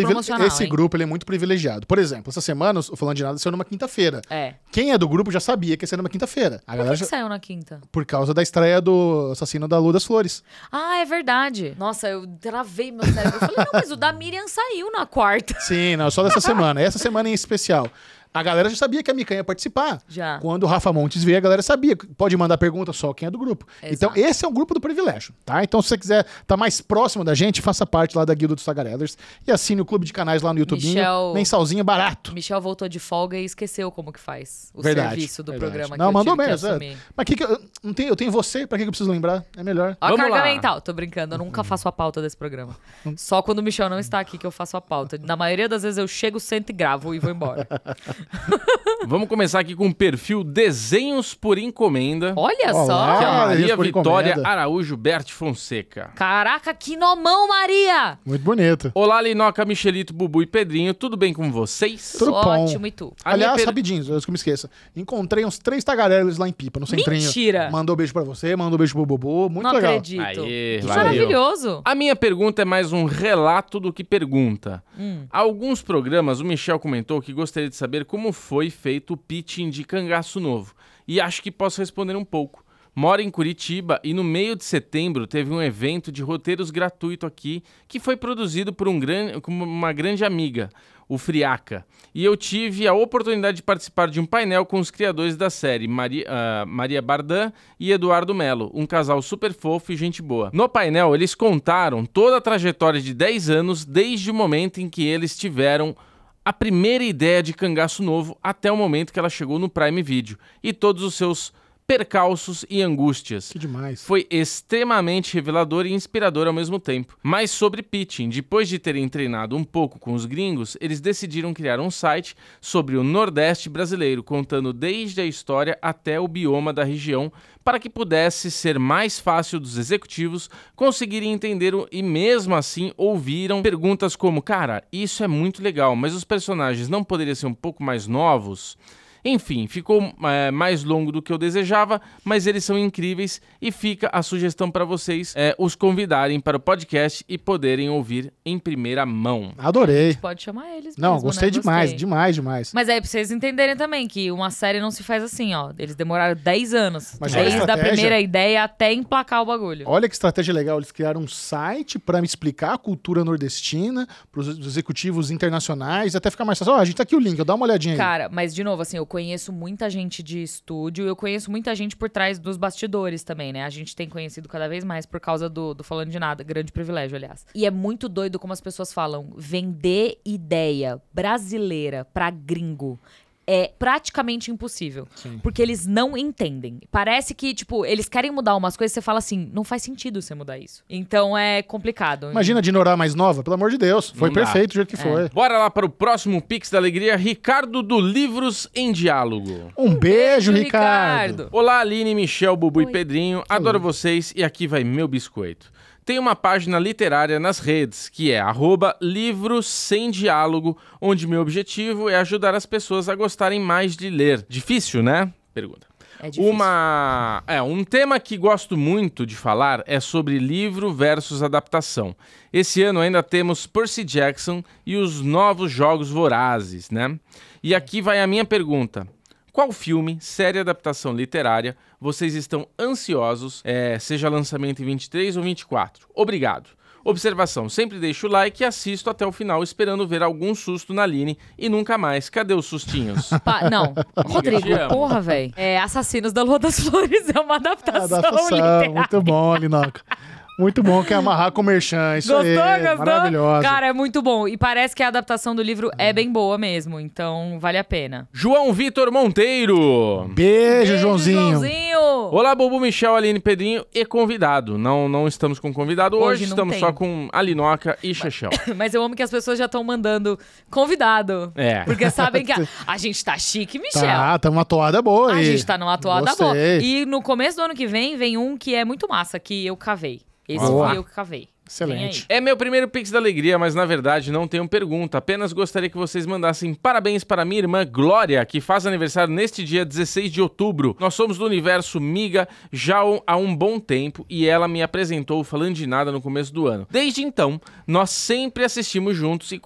hein? grupo ele é muito privilegiado. Por exemplo, essa semana o Falando de Nada saiu numa quinta-feira. É. Quem é do grupo já sabia que ia ser numa quinta-feira. por galera que, já... saiu na quinta? Por causa da estreia do Assassino da Lua das Flores. Ah, é verdade. Nossa, eu travei meu cérebro. Eu falei, não, mas o da Miriam saiu na quarta. Sim, não, só dessa [LAUGHS] semana. Essa semana em especial. A galera já sabia que a Micanha ia participar. Já. Quando o Rafa Montes veio, a galera sabia. Pode mandar pergunta só quem é do grupo. Então, Exato. Então, esse é um grupo do privilégio, tá? Então, se você quiser estar tá mais próximo da gente, faça parte lá da Guilda dos Tagarellers e assine o clube de canais lá no YouTube. Michel... Mensalzinho barato. Michel voltou de folga e esqueceu como que faz o verdade, serviço do verdade. programa. Não, mandou mesmo. É. Mas que, que eu, não tenho, eu tenho você, pra que, que eu preciso lembrar? É melhor. Ó, Vamos carga lá. mental. Tô brincando, eu nunca faço a pauta desse programa. só quando o Michel não está aqui que eu faço a pauta. Na maioria das vezes eu chego, sento e gravo e vou embora. [LAUGHS] Vamos começar aqui com o perfil Desenhos por Encomenda. Olha Olá, só! Que é a Maria Vitória Araújo Berti Fonseca. Caraca, que nomão, Maria! Muito bonito. Olá, Linoca, Michelito, Bubu e Pedrinho. Tudo bem com vocês? Tudo Ótimo, e tu? A Aliás, per... rapidinho, antes que eu me esqueça. Encontrei uns três tagarelos lá em Pipa, no centrinho. Mentira! Mandou beijo pra você, mandou beijo pro Bubu. Muito Não legal. acredito. Aê, que maravilhoso. A minha pergunta é mais um relato do que pergunta. Hum. Alguns programas, o Michel comentou que gostaria de saber como foi feito o pitching de Cangaço Novo e acho que posso responder um pouco. Moro em Curitiba e no meio de setembro teve um evento de roteiros gratuito aqui que foi produzido por um gran... uma grande amiga, o Friaca. E eu tive a oportunidade de participar de um painel com os criadores da série, Maria, uh, Maria Bardan e Eduardo Melo, um casal super fofo e gente boa. No painel, eles contaram toda a trajetória de 10 anos desde o momento em que eles tiveram a primeira ideia de cangaço novo até o momento que ela chegou no Prime Video e todos os seus percalços e angústias. Que demais. Foi extremamente revelador e inspirador ao mesmo tempo. Mas sobre pitching, depois de terem treinado um pouco com os gringos, eles decidiram criar um site sobre o Nordeste brasileiro, contando desde a história até o bioma da região, para que pudesse ser mais fácil dos executivos conseguirem entender e mesmo assim ouviram perguntas como: "Cara, isso é muito legal, mas os personagens não poderiam ser um pouco mais novos?" Enfim, ficou é, mais longo do que eu desejava, mas eles são incríveis e fica a sugestão para vocês é, os convidarem para o podcast e poderem ouvir em primeira mão. Adorei. Pode chamar eles. Não, mesmo, gostei né? demais, gostei. demais, demais. Mas é pra vocês entenderem também que uma série não se faz assim, ó. Eles demoraram 10 anos. Mas desde a da primeira ideia até emplacar o bagulho. Olha que estratégia legal. Eles criaram um site para me explicar a cultura nordestina, pros executivos internacionais, até ficar mais fácil. Ó, oh, a gente tá aqui o link, eu dá uma olhadinha Cara, aí. Cara, mas de novo, assim, eu conheço muita gente de estúdio, eu conheço muita gente por trás dos bastidores também, né? A gente tem conhecido cada vez mais por causa do, do Falando de Nada, grande privilégio, aliás. E é muito doido como as pessoas falam, vender ideia brasileira pra gringo é praticamente impossível. Sim. Porque eles não entendem. Parece que, tipo, eles querem mudar umas coisas, você fala assim, não faz sentido você mudar isso. Então é complicado. Imagina de Norá mais nova, pelo amor de Deus. Foi não perfeito dá. jeito que é. foi. Bora lá para o próximo Pix da Alegria, Ricardo do Livros em Diálogo. Um, um beijo, beijo Ricardo. Ricardo. Olá, Aline, Michel, Bubu Oi. e Pedrinho. Adoro Oi. vocês e aqui vai meu biscoito tem uma página literária nas redes, que é livros sem diálogo, onde meu objetivo é ajudar as pessoas a gostarem mais de ler. Difícil, né? Pergunta. É uma é um tema que gosto muito de falar é sobre livro versus adaptação. Esse ano ainda temos Percy Jackson e os novos jogos vorazes, né? E é. aqui vai a minha pergunta: qual filme, série adaptação literária vocês estão ansiosos, é, seja lançamento em 23 ou 24? Obrigado. Observação: sempre deixo o like e assisto até o final, esperando ver algum susto na Line e nunca mais. Cadê os sustinhos? [LAUGHS] Pa não, Rodrigo, porra, velho. É, Assassinos da Lua das [LAUGHS] Flores é uma é, adaptação, é adaptação literária. Muito bom, Linoca. Muito bom que é amarrar com o merchan, isso gostou, aí, gostou? maravilhosa. Cara, é muito bom. E parece que a adaptação do livro é bem boa mesmo, então vale a pena. João Vitor Monteiro. Beijo, Beijo Joãozinho. Joãozinho. Olá, Bobo, Michel, Aline, Pedrinho e convidado. Não, não estamos com convidado hoje, hoje estamos tem. só com Alinoca e Chechel. [LAUGHS] Mas eu amo que as pessoas já estão mandando convidado. É. Porque sabem que a, [LAUGHS] a gente tá chique, tá, Michel. Tá, tá uma toada boa aí. A gente tá numa toada Gostei. boa. E no começo do ano que vem, vem um que é muito massa, que eu cavei. Esse Boa. fui eu que cavei. Excelente. É meu primeiro Pix da Alegria, mas na verdade não tenho pergunta. Apenas gostaria que vocês mandassem parabéns para minha irmã Glória, que faz aniversário neste dia 16 de outubro. Nós somos do universo Miga já há um bom tempo e ela me apresentou falando de nada no começo do ano. Desde então, nós sempre assistimos juntos e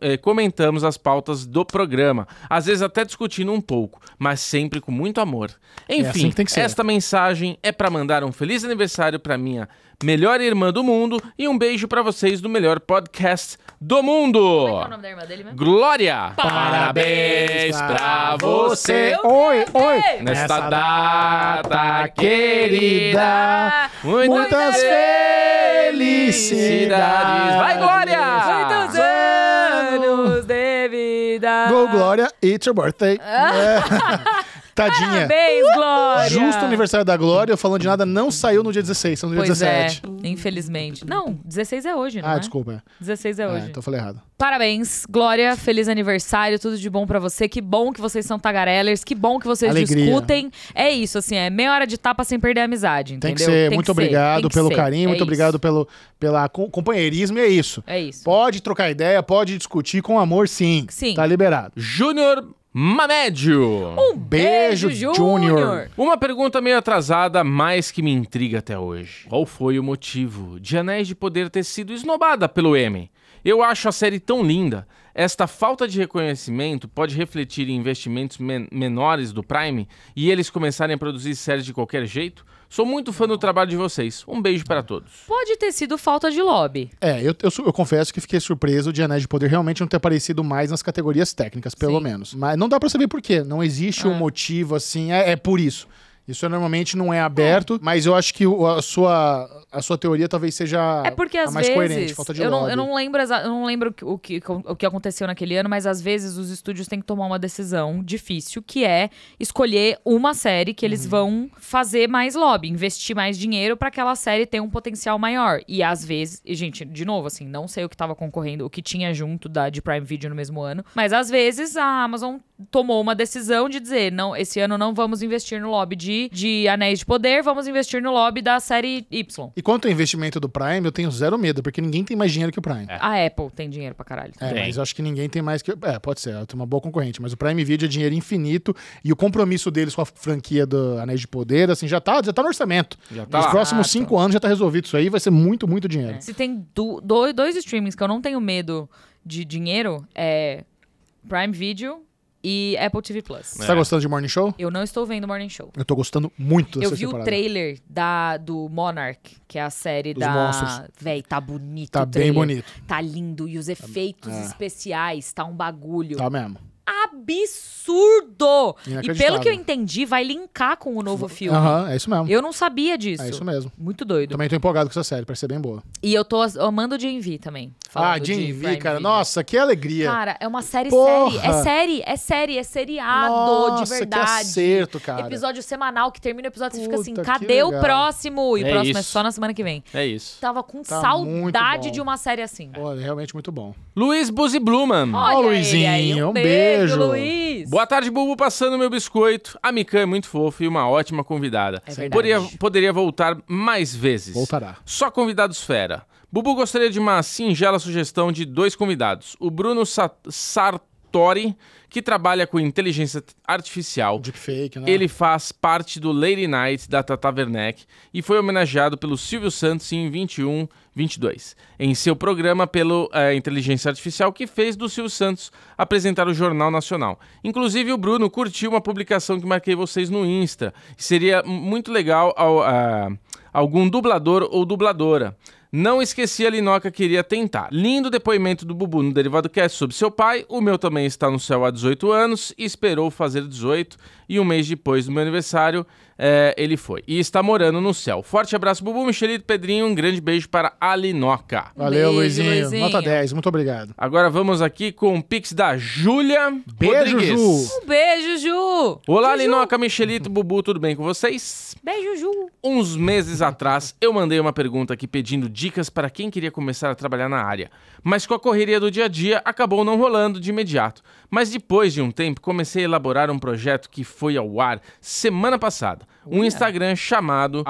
eh, comentamos as pautas do programa, às vezes até discutindo um pouco, mas sempre com muito amor. Enfim, é assim esta mensagem é para mandar um feliz aniversário para minha melhor irmã do mundo, e um beijo para vocês do melhor podcast do mundo. Como é, é, o nome da irmã dele mesmo? Glória! Parabéns, para pra você! Oi, oi! Nesta data querida, muitas, muitas felicidades. felicidades! Vai, Glória! Muitos anos de vida! Go, Glória! It's your birthday! Ah. [LAUGHS] É. Tadinha. Parabéns, Glória! Justo aniversário da Glória, eu falando de nada, não saiu no dia 16, saiu no dia pois 17. É, infelizmente. Não, 16 é hoje, não ah, é? desculpa. 16 é, é ah, hoje. então falei errado. Parabéns, Glória, feliz aniversário, tudo de bom para você. Que bom que vocês são tagarellers, que bom que vocês Alegria. discutem. É isso, assim, é meia hora de tapa sem perder a amizade, entendeu? Tem que ser. Tem muito que obrigado pelo carinho, é muito isso. obrigado pelo pela companheirismo, e é isso. É isso. Pode trocar ideia, pode discutir com amor, sim. Sim. Tá liberado. Júnior Mamédio. Um beijo, beijo Júnior. Uma pergunta meio atrasada, mas que me intriga até hoje. Qual foi o motivo de Anéis de Poder ter sido esnobada pelo M? Eu acho a série tão linda. Esta falta de reconhecimento pode refletir em investimentos men menores do Prime e eles começarem a produzir séries de qualquer jeito? Sou muito fã do trabalho de vocês. Um beijo para todos. Pode ter sido falta de lobby. É, eu, eu, eu confesso que fiquei surpreso de Anéis de Poder realmente não ter aparecido mais nas categorias técnicas, pelo Sim. menos. Mas não dá para saber por quê. Não existe é. um motivo assim. É, é por isso. Isso normalmente não é aberto, é. mas eu acho que a sua, a sua teoria talvez seja é porque, a mais vezes, coerente, falta de eu não, eu não lembro, eu não lembro o, que, o que aconteceu naquele ano, mas às vezes os estúdios têm que tomar uma decisão difícil, que é escolher uma série que eles uhum. vão fazer mais lobby, investir mais dinheiro para aquela série ter um potencial maior. E às vezes, e, gente, de novo, assim, não sei o que estava concorrendo, o que tinha junto da de Prime Video no mesmo ano, mas às vezes a Amazon tomou uma decisão de dizer: não, esse ano não vamos investir no lobby de, de Anéis de Poder, vamos investir no lobby da série Y. E quanto ao investimento do Prime, eu tenho zero medo, porque ninguém tem mais dinheiro que o Prime. É. A Apple tem dinheiro pra caralho. É, tem. mas eu acho que ninguém tem mais que. É, pode ser, ela tem uma boa concorrente, mas o Prime Video é dinheiro infinito e o compromisso deles com a franquia do Anéis de Poder, assim, já tá, já tá no orçamento. Já tá. Nos próximos ah, cinco tá. anos já tá resolvido isso aí, vai ser muito, muito dinheiro. É. Se tem do, do, dois streamings que eu não tenho medo de dinheiro, é Prime Video e Apple TV Plus. Você tá é. gostando de Morning Show? Eu não estou vendo Morning Show. Eu tô gostando muito dessa Eu vi temporada. o trailer da, do Monarch, que é a série Dos da. Monstros. Véi, tá bonito. Tá bem bonito. Tá lindo. E os tá efeitos é. especiais, tá um bagulho. Tá mesmo absurdo. E pelo que eu entendi, vai linkar com o novo filme. Aham, uhum, é isso mesmo. Eu não sabia disso. É isso mesmo. Muito doido. Também tô empolgado com essa série, parece ser bem boa. E eu tô amando o V também. Ah, Jim V, cara. Nossa, que alegria. Cara, é uma série, Porra. série. É série, é série, é seriado Nossa, de verdade. Que acerto, cara. Episódio semanal que termina o episódio, Puta, você fica assim, cadê o próximo? E é o próximo é isso. é só na semana que vem. É isso. Tava com tá saudade de uma série assim. Olha, realmente muito bom. Luiz Buzi Bluman. Ó, oh, Luizinho. Aí, um beijo beijo. Luiz. Boa tarde, Bubu, passando meu biscoito. A Mikan é muito fofa e uma ótima convidada. É verdade. Poderia, poderia voltar mais vezes. Voltará. Só convidados fera. Bubu gostaria de uma singela sugestão de dois convidados. O Bruno Sa Tori, que trabalha com inteligência artificial. Deepfake, né? Ele faz parte do Lady Night da Tata Werneck e foi homenageado pelo Silvio Santos em 21, 22, em seu programa pelo é, inteligência artificial que fez do Silvio Santos apresentar o Jornal Nacional. Inclusive o Bruno curtiu uma publicação que marquei vocês no Insta. Seria muito legal ao, a, ah, algum dublador ou dubladora não esqueci a Linoca queria tentar. Lindo depoimento do Bubu no Derivado Cast sobre seu pai. O meu também está no céu há 18 anos e esperou fazer 18 e um mês depois do meu aniversário é, ele foi. E está morando no céu. Forte abraço, Bubu, Michelito, Pedrinho, um grande beijo para Alinoca. Valeu, beijo, Luizinho. Luizinho. Nota 10, muito obrigado. Agora vamos aqui com o Pix da Júlia Beijo, Rodrigues. Ju. Um beijo, Ju. Olá, Alinoca, Michelito, Bubu, tudo bem com vocês? Beijo, Ju. Uns meses atrás, eu mandei uma pergunta aqui pedindo dicas para quem queria começar a trabalhar na área, mas com a correria do dia a dia acabou não rolando de imediato. Mas depois de um tempo, comecei a elaborar um projeto que foi ao ar semana passada um Instagram chamado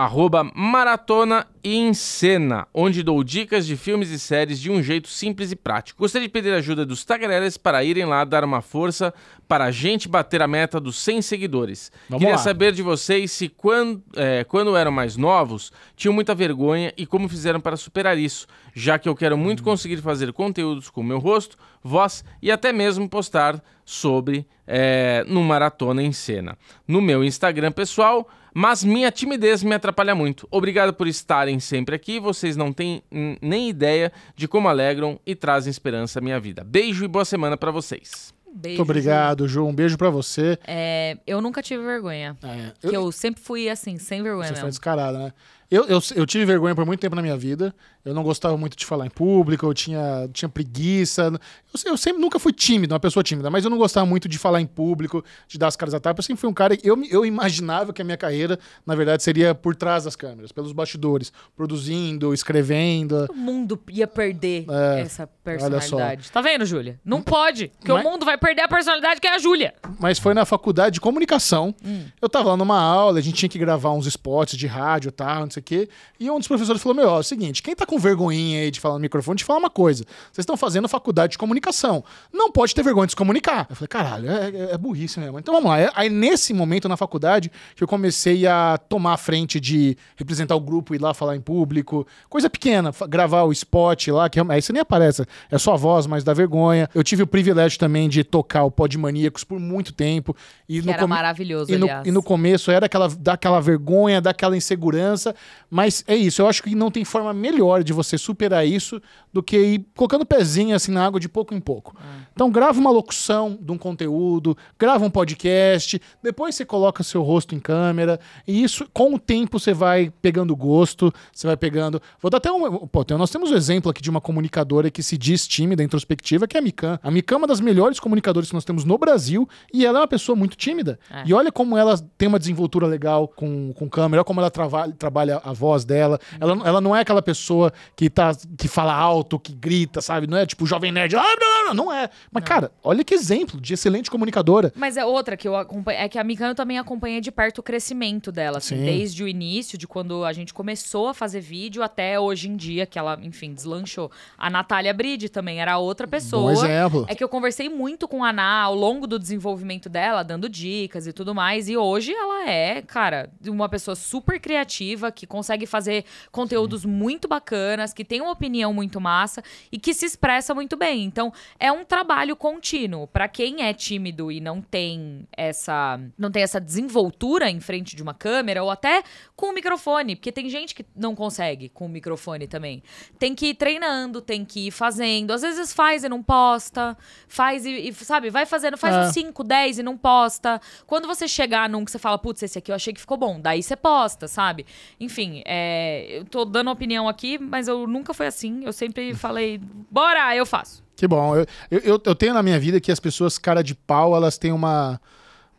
Cena, onde dou dicas de filmes e séries de um jeito simples e prático. Gostaria de pedir ajuda dos tagarelas para irem lá dar uma força para a gente bater a meta dos 100 seguidores. Vamos Queria lá. saber de vocês se quando, é, quando eram mais novos tinham muita vergonha e como fizeram para superar isso, já que eu quero muito hum. conseguir fazer conteúdos com meu rosto, voz e até mesmo postar sobre é, no Maratona em Cena. No meu Instagram pessoal, mas minha timidez me atrapalha muito. Obrigado por estarem sempre aqui, vocês não têm nem ideia de como alegram e trazem esperança à minha vida. Beijo e boa semana para vocês. Beijo, Muito obrigado, Ju. Um beijo para você. É, eu nunca tive vergonha. É. Eu... eu... sempre fui assim, sem vergonha. Você mesmo. foi descarada, né? Eu, eu, eu, tive vergonha por muito tempo na minha vida. Eu não gostava muito de falar em público, eu tinha, tinha preguiça. Eu, eu sempre nunca fui tímido, uma pessoa tímida, mas eu não gostava muito de falar em público, de dar as caras a tapa. Eu sempre fui um cara. Eu, eu imaginava que a minha carreira, na verdade, seria por trás das câmeras, pelos bastidores, produzindo, escrevendo. O mundo ia perder é, essa personalidade. Tá vendo, Júlia? Não pode, porque mas... o mundo vai perder a personalidade que é a Júlia. Mas foi na faculdade de comunicação. Hum. Eu tava lá numa aula, a gente tinha que gravar uns spots de rádio e tal, não sei sei o quê. E um dos professores falou: Meu, ó, é o seguinte, quem tá com vergonhinha aí de falar no microfone, te fala uma coisa. Vocês estão fazendo faculdade de comunicação. Não pode ter vergonha de se comunicar. Eu falei: Caralho, é, é, é burrice mesmo. Então vamos lá. É, aí nesse momento na faculdade que eu comecei a tomar a frente de representar o grupo, ir lá falar em público, coisa pequena, gravar o spot lá, que é aí você nem aparece, é só a voz, mas dá vergonha. Eu tive o privilégio também de tocar o Pod Maníacos por muito tempo. E que no era maravilhoso, e no, e no começo era aquela, daquela vergonha, daquela insegurança, mas é isso, eu acho que não tem forma melhor de você superar isso do que ir colocando pezinho assim na água de pouco em pouco. É. Então grava uma locução de um conteúdo, grava um podcast, depois você coloca seu rosto em câmera, e isso com o tempo você vai pegando gosto, você vai pegando. Vou dar até um, pô, nós temos o um exemplo aqui de uma comunicadora que se diz tímida, introspectiva, que é a Mikan. A Mikan é uma das melhores comunicadoras que nós temos no Brasil, e ela é uma pessoa muito tímida. É. E olha como ela tem uma desenvoltura legal com, com câmera, olha como ela trava, trabalha a voz dela. Hum. Ela, ela não é aquela pessoa que tá que fala alto alto, que grita, sabe? Não é tipo jovem nerd, ah, não, não, não é. Mas, não. cara, olha que exemplo de excelente comunicadora. Mas é outra que eu acompanho, é que a Mikano também acompanha de perto o crescimento dela, assim, Sim. desde o início, de quando a gente começou a fazer vídeo até hoje em dia, que ela, enfim, deslanchou. A Natália Bride também era outra pessoa. Bom exemplo. É que eu conversei muito com a Ana ao longo do desenvolvimento dela, dando dicas e tudo mais, e hoje ela é, cara, uma pessoa super criativa, que consegue fazer conteúdos Sim. muito bacanas, que tem uma opinião muito massa e que se expressa muito bem. Então, é um trabalho contínuo. Para quem é tímido e não tem essa não tem essa desenvoltura em frente de uma câmera ou até com o microfone, porque tem gente que não consegue com o microfone também. Tem que ir treinando, tem que ir fazendo. Às vezes faz e não posta, faz e, e sabe, vai fazendo, faz ah. uns 5, 10 e não posta. Quando você chegar num que você fala, putz, esse aqui eu achei que ficou bom, daí você posta, sabe? Enfim, é, eu tô dando opinião aqui, mas eu nunca fui assim, eu sempre sempre falei, bora, eu faço. Que bom. Eu, eu, eu tenho na minha vida que as pessoas cara de pau, elas têm uma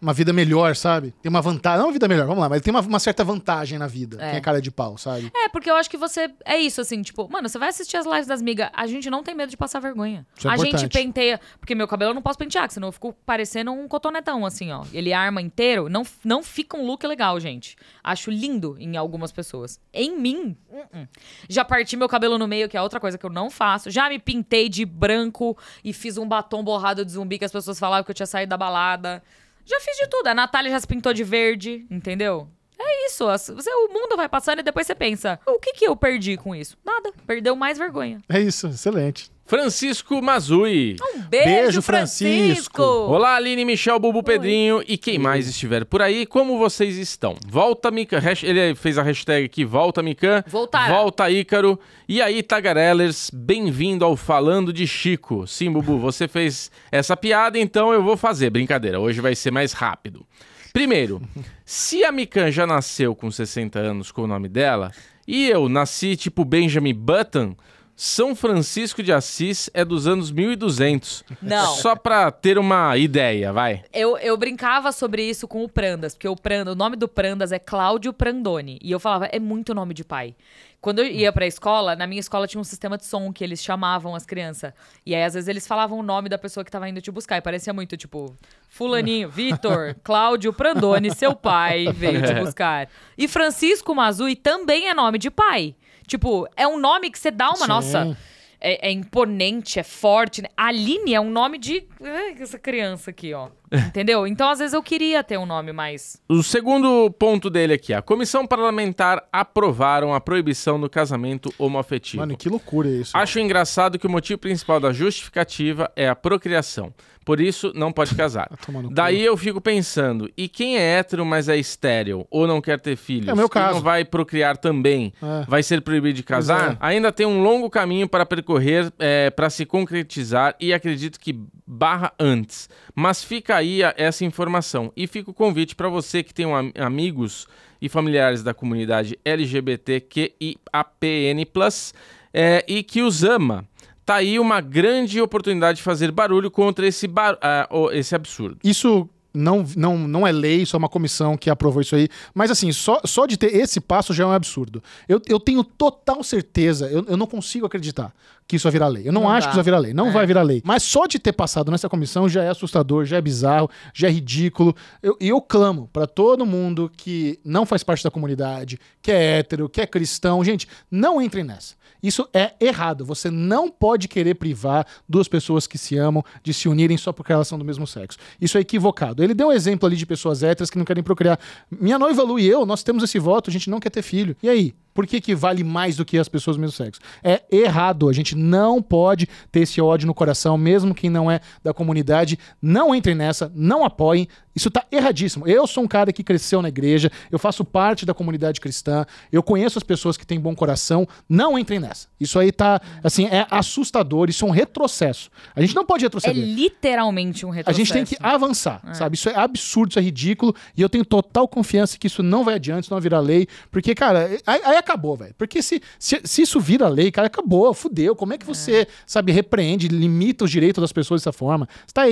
uma vida melhor, sabe? Tem uma vantagem. Não uma vida melhor, vamos lá, mas tem uma, uma certa vantagem na vida. É. Quem é cara de pau, sabe? É, porque eu acho que você. É isso, assim, tipo, mano, você vai assistir as lives das migas. A gente não tem medo de passar vergonha. Isso é a importante. gente penteia. Porque meu cabelo eu não posso pentear, senão eu fico parecendo um cotonetão, assim, ó. Ele arma inteiro. Não, não fica um look legal, gente. Acho lindo em algumas pessoas. Em mim, uh -uh. já parti meu cabelo no meio, que é outra coisa que eu não faço. Já me pintei de branco e fiz um batom borrado de zumbi que as pessoas falavam que eu tinha saído da balada. Já fiz de tudo. A Natália já se pintou de verde, entendeu? É isso. Você, o mundo vai passando e depois você pensa: o que, que eu perdi com isso? Nada. Perdeu mais vergonha. É isso. Excelente. Francisco Mazui. Um beijo, beijo Francisco. Francisco. Olá, Aline, Michel, Bubu, Oi. Pedrinho e quem mais estiver por aí, como vocês estão? Volta, Mica. Ele fez a hashtag aqui, volta, Mica. Voltar. Volta, Ícaro. E aí, Tagarellers, bem-vindo ao Falando de Chico. Sim, Bubu, você fez essa piada, então eu vou fazer. Brincadeira, hoje vai ser mais rápido. Primeiro, se a Mikan já nasceu com 60 anos com o nome dela, e eu nasci tipo Benjamin Button, são Francisco de Assis é dos anos 1200. Não. Só pra ter uma ideia, vai. Eu, eu brincava sobre isso com o Prandas, porque o, Prandas, o nome do Prandas é Cláudio Prandoni. E eu falava, é muito nome de pai. Quando eu ia pra escola, na minha escola tinha um sistema de som que eles chamavam as crianças. E aí, às vezes, eles falavam o nome da pessoa que tava indo te buscar. E parecia muito, tipo, Fulaninho, [LAUGHS] Vitor, Cláudio Prandoni, seu pai, veio te [LAUGHS] é. buscar. E Francisco Mazui também é nome de pai. Tipo, é um nome que você dá uma Sim. nossa. É, é, imponente, é forte. Né? Aline é um nome de. Ai, essa criança aqui, ó. É. Entendeu? Então, às vezes, eu queria ter um nome mais. O segundo ponto dele aqui: a comissão parlamentar aprovaram a proibição do casamento homoafetivo. Mano, que loucura é isso. Acho mano. engraçado que o motivo principal da justificativa é a procriação. Por isso, não pode casar. [LAUGHS] Daí eu fico pensando: e quem é hétero, mas é estéril ou não quer ter filhos? É meu caso. E não vai procriar também? É. Vai ser proibido de casar? É. Ainda tem um longo caminho para percorrer é, para se concretizar e acredito que barra antes. Mas fica aí essa informação. E fica o convite para você que tem um, amigos e familiares da comunidade LGBTQIAPN+, é, e que os ama. Tá aí uma grande oportunidade de fazer barulho contra esse, bar, uh, esse absurdo. Isso não, não, não é lei, só é uma comissão que aprovou isso aí. Mas assim, só, só de ter esse passo já é um absurdo. Eu, eu tenho total certeza, eu, eu não consigo acreditar que isso vai virar lei. Eu não, não acho dá. que isso vai virar lei. Não é. vai virar lei. Mas só de ter passado nessa comissão já é assustador, já é bizarro, já é ridículo. E eu, eu, clamo para todo mundo que não faz parte da comunidade, que é hétero, que é cristão. Gente, não entrem nessa. Isso é errado. Você não pode querer privar duas pessoas que se amam de se unirem só porque elas são do mesmo sexo. Isso é equivocado. Ele deu um exemplo ali de pessoas héteras que não querem procriar. Minha noiva Lu e eu, nós temos esse voto, a gente não quer ter filho. E aí? Por que, que vale mais do que as pessoas do mesmo sexo? É errado. A gente não pode ter esse ódio no coração, mesmo quem não é da comunidade. Não entrem nessa, não apoiem. Isso tá erradíssimo. Eu sou um cara que cresceu na igreja, eu faço parte da comunidade cristã, eu conheço as pessoas que têm bom coração. Não entrem nessa. Isso aí tá, assim, é assustador, isso é um retrocesso. A gente não pode é retroceder. É literalmente um retrocesso. A gente tem que avançar, é. sabe? Isso é absurdo, isso é ridículo, e eu tenho total confiança que isso não vai adiante, isso não vai virar lei, porque, cara, aí acabou, velho. Porque se, se, se, isso vira lei, cara, acabou, fudeu. Como é que é. você, é. sabe, repreende, limita os direitos das pessoas dessa forma? Você tá,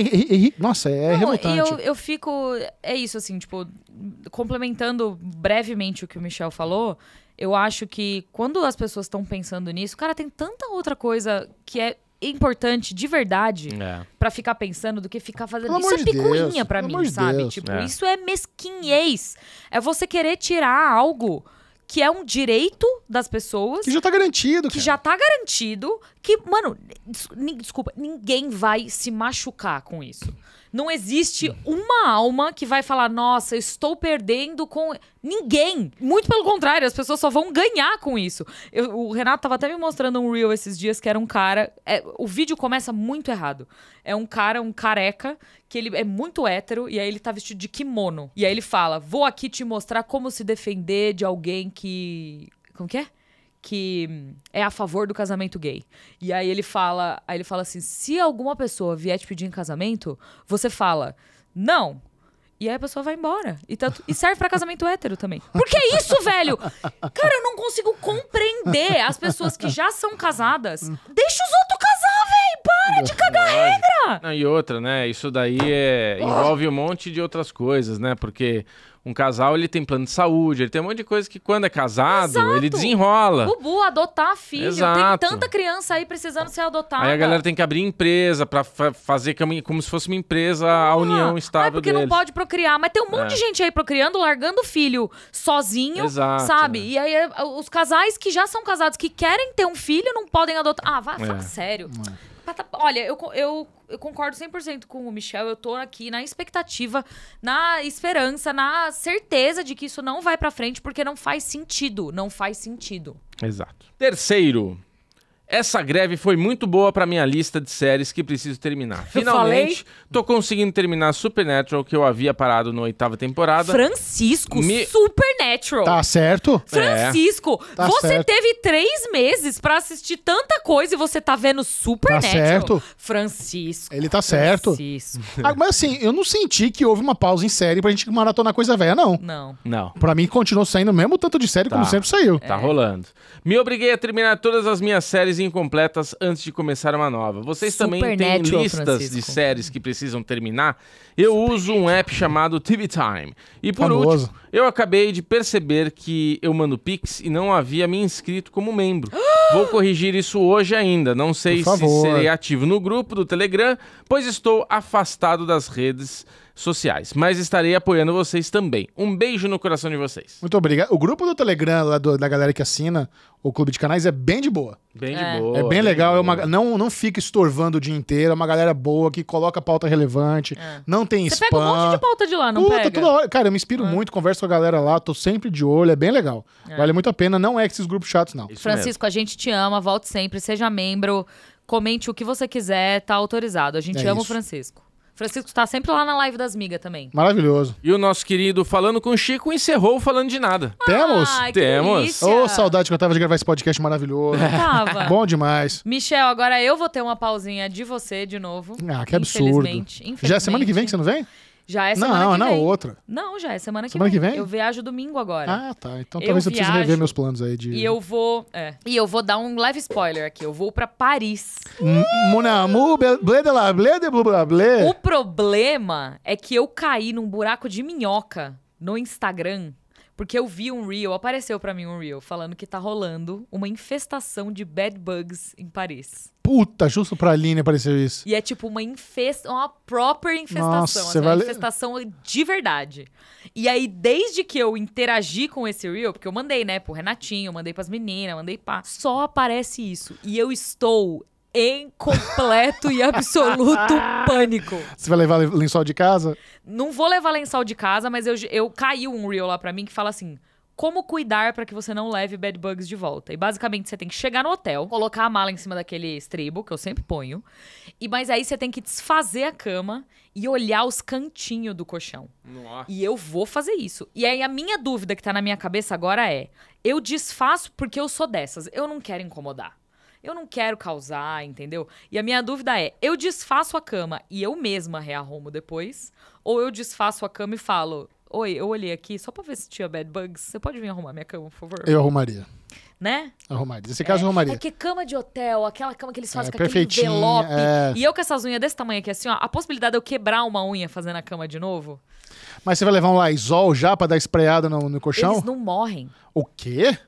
nossa, é revoltante. E Eu, eu fico. É isso, assim, tipo, complementando brevemente o que o Michel falou. Eu acho que quando as pessoas estão pensando nisso, cara, tem tanta outra coisa que é importante de verdade é. para ficar pensando do que ficar fazendo. Pelo isso é picuinha para mim, sabe? Deus. Tipo, é. isso é mesquinhez. É você querer tirar algo que é um direito das pessoas. Que já tá garantido. Que cara. já tá garantido. Que, mano, desculpa, ninguém vai se machucar com isso. Não existe uma alma que vai falar, nossa, eu estou perdendo com. Ninguém! Muito pelo contrário, as pessoas só vão ganhar com isso. Eu, o Renato estava até me mostrando um reel esses dias que era um cara. É, o vídeo começa muito errado. É um cara, um careca, que ele é muito hétero e aí ele tá vestido de kimono. E aí ele fala: Vou aqui te mostrar como se defender de alguém que. Como que é? que é a favor do casamento gay. E aí ele fala, aí ele fala assim: se alguma pessoa vier te pedir em casamento, você fala, não. E aí a pessoa vai embora. E, tá, e serve para casamento hétero também. Porque é isso, velho? Cara, eu não consigo compreender as pessoas que já são casadas. Deixa os outros casar, velho! Para de cagar regra! Não, e outra, né? Isso daí é, envolve um monte de outras coisas, né? Porque um casal, ele tem plano de saúde, ele tem um monte de coisa que quando é casado, Exato. ele desenrola. Bubu, adotar filho. Exato. Tem tanta criança aí precisando ser adotada. Aí a galera tem que abrir empresa para fazer como se fosse uma empresa, ah, a união estável é porque deles. não pode procriar. Mas tem um monte é. de gente aí procriando, largando filho sozinho, Exato, sabe? É. E aí os casais que já são casados, que querem ter um filho, não podem adotar. Ah, vai, é. fala sério. É. Tá, olha, eu, eu, eu concordo 100% com o Michel. Eu tô aqui na expectativa, na esperança, na certeza de que isso não vai para frente, porque não faz sentido. Não faz sentido. Exato. Terceiro, essa greve foi muito boa para minha lista de séries que preciso terminar. Finalmente, tô conseguindo terminar Supernatural, que eu havia parado na oitava temporada. Francisco, Me- Supernatural. Tá certo? É. Francisco, É. Tá você certo. teve três meses pra assistir tanta coisa e você tá vendo Supernatural. Tá certo. Francisco. Ele tá certo. Francisco. [LAUGHS] Ah, mas assim, eu não senti que houve uma pausa em série pra gente maratonar coisa velha, não. Não. Não. Pra mim, continuou saindo o mesmo tanto de série como tá. sempre saiu. Tá é. rolando. Me obriguei a terminar todas as minhas séries séries incompletas antes de começar uma nova. Vocês também têm listas de séries que precisam terminar? Eu Super uso um app chamado TV Time. E por Famoso. último, eu acabei de perceber que eu mando Pix e não havia me inscrito como membro. [GASPS] Vou corrigir isso hoje ainda. Não sei se serei ativo no grupo do Telegram, pois estou afastado das redes sociais. Mas estarei apoiando vocês também. Um beijo no coração de vocês. Muito obrigado. O grupo do Telegram, lá do, da galera que assina o Clube de Canais, é bem de boa. Bem é. de boa. É bem, bem legal. É uma, não, não fica estorvando o dia inteiro. É uma galera boa que coloca pauta relevante. É. Não tem Você spam. Você pega um monte de pauta de lá, não Puta, pega? Toda hora. Cara, eu me inspiro é. muito, converso com a galera lá. Tô sempre de olho. É bem legal. É. Vale muito a pena. Não é esses grupos chatos, não. Isso Francisco, mesmo. a gente te ama. Volte sempre. Seja membro. Comente o que você quiser, tá autorizado. A gente é ama isso. o Francisco. Francisco tá sempre lá na live das migas também. Maravilhoso. E o nosso querido Falando com Chico encerrou falando de nada. Temos? Temos. delícia. Ô, saudade que eu tava de gravar esse podcast maravilhoso. Tava. Bom demais. Michel, agora eu vou ter uma pausinha de você de novo. Ah, que absurdo. Infelizmente. Já é semana que vem que você não vem? Já é semana não, que vem. Não, na outra. Não, já é semana, semana que vem. Semana que vem? Eu viajo domingo agora. Ah, tá. Então talvez eu, precise rever meus planos aí de... E eu vou... É. E eu vou dar um live spoiler aqui. Eu vou pra Paris. Hum, Mon amour, blé de la blé de blá blé. O problema é que eu caí num buraco de minhoca no Instagram porque eu vi um reel, apareceu para mim um reel, falando que tá rolando uma infestação de bad bugs em Paris. Puta, justo pra Aline apareceu isso. E é tipo uma infestação, uma proper infestação. Nossa, assim, é uma infestação de verdade. E aí, desde que eu interagi com esse reel, porque eu mandei, né, pro Renatinho, mandei pras meninas, mandei pá. Só aparece isso. E eu estou em completo e absoluto [LAUGHS] pânico. Você vai levar lençol de casa? Não vou levar lençol de casa, mas eu, eu caiu um reel lá pra mim que fala assim. Como cuidar para que você não leve bed bugs de volta? E basicamente você tem que chegar no hotel, colocar a mala em cima daquele estribo que eu sempre ponho, e mas aí você tem que desfazer a cama e olhar os cantinhos do colchão. Nossa. E eu vou fazer isso. E aí a minha dúvida que tá na minha cabeça agora é: eu desfaço porque eu sou dessas, eu não quero incomodar eu não quero causar, entendeu? E a minha dúvida é: eu desfaço a cama e eu mesma rearrumo depois? Ou eu desfaço a cama e falo: Oi, eu olhei aqui só pra ver se tinha bad bugs. Você pode vir arrumar minha cama, por favor? Eu arrumaria. Né? Arrumaria. Nesse caso, é, eu arrumaria. É que cama de hotel, aquela cama que eles é, fazem é, com aquele envelope. É... E eu com essas unhas desse tamanho aqui, assim, ó. A possibilidade de eu quebrar uma unha fazendo a cama de novo. Mas você vai levar um Lysol já pra dar espreada no, no colchão? Eles não morrem. O quê?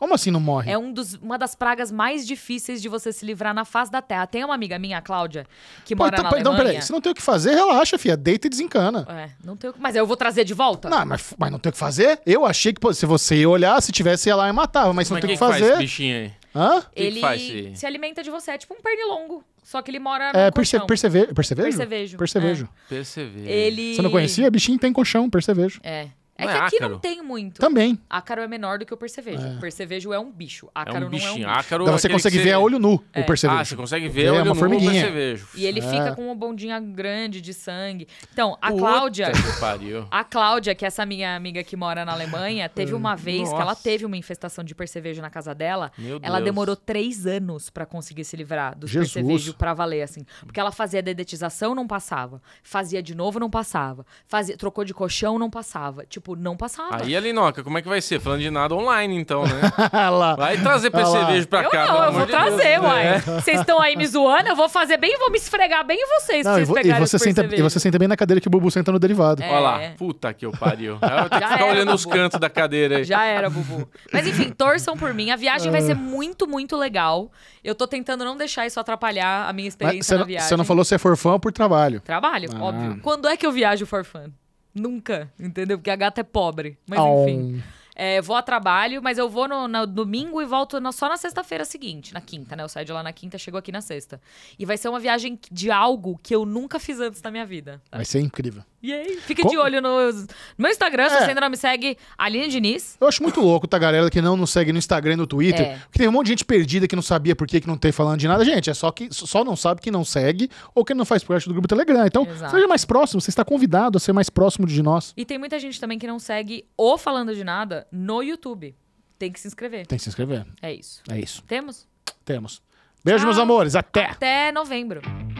Como assim não morre? É um dos, uma das pragas mais difíceis de você se livrar na face da terra. Tem uma amiga minha, a Cláudia, que Pô, mora então, na então, Alemanha. Não, peraí. Se não tem o que fazer, relaxa, filha. Deita e desencana. É, não tem o que... Mas eu vou trazer de volta? Não, mas, mas não tem o que fazer? Eu achei que se você ia olhar, se tivesse, ia lá e matava. Mas se não tem o que, que fazer... Faz, bichinho aí? Hã? Que ele que faz, se... alimenta de você, é tipo um pernilongo. Só que ele mora no é, perce, perceve, percevejo? Percevejo. É. Percevejo. É. Percevejo. Ele... Você não conhecia? Bichinho tem colchão, percevejo. É. É não é que é aqui ácaro. não tem muito. Também. Ácaro é menor do que o percevejo. É. O percevejo é um bicho. Ácaro é um não é um bicho. Ácaro então você consegue ver a olho nu é. o percevejo. Ah, você consegue é ver é, olho uma nu formiguinha. o percevejo. E ele fica com uma bondinha grande de sangue. Então, a Puta Cláudia... Que pariu. [LAUGHS] A Cláudia, que é essa minha amiga que mora na Alemanha, teve uma vez Nossa. que ela teve uma infestação de percevejo na casa dela. Meu ela Deus. demorou três anos para conseguir se livrar do Jesus. percevejo pra valer, assim. Porque ela fazia dedetização, não passava. Fazia de novo, não passava. Fazia, trocou de colchão, não passava. Tipo, Tipo, não passava. Aí, Alinoca, como é que vai ser? Falando de nada online, então, né? [LAUGHS] lá. Vai trazer pra cerveja pra eu cá, não, eu vou de trazer, Deus, uai. É. Vocês estão aí me zoando, eu vou fazer bem, vou me esfregar bem em vocês. Não, vocês e, vo, e, você senta, e você senta bem na cadeira que o Bubu senta no derivado. É. Olha lá, puta que eu pariu. Eu vou ter que ficar olhando Bubu. os cantos da cadeira aí. Já era, Bubu. Mas enfim, torçam por mim. A viagem vai ah. ser muito, muito legal. Eu tô tentando não deixar isso atrapalhar a minha experiência Mas, na viagem. Você não falou se é forfã por trabalho. Trabalho, ah. óbvio. Quando é que eu viajo forfã? Nunca, entendeu? Porque a gata é pobre. Mas oh. enfim. É, vou a trabalho, mas eu vou no, no domingo e volto no, só na sexta-feira seguinte, na quinta, né? Eu saio de lá na quinta, chego aqui na sexta. E vai ser uma viagem de algo que eu nunca fiz antes na minha vida. Vai ser incrível. E aí, é fica Como? de olho no, no meu Instagram, se é. você ainda não me segue, Aline Diniz. Eu acho muito louco, tá, galera, que não nos segue no Instagram e no Twitter. É. Porque tem um monte de gente perdida que não sabia por que, que não tem falando de nada. Gente, é só que só não sabe que não segue ou que não faz parte do grupo Telegram. Então, Exato. seja mais próximo, você está convidado a ser mais próximo de nós. E tem muita gente também que não segue ou falando de nada no YouTube. Tem que se inscrever. Tem que se inscrever. É isso. É isso. Temos? Temos. Beijo, Tchau. meus amores. Até. Até novembro.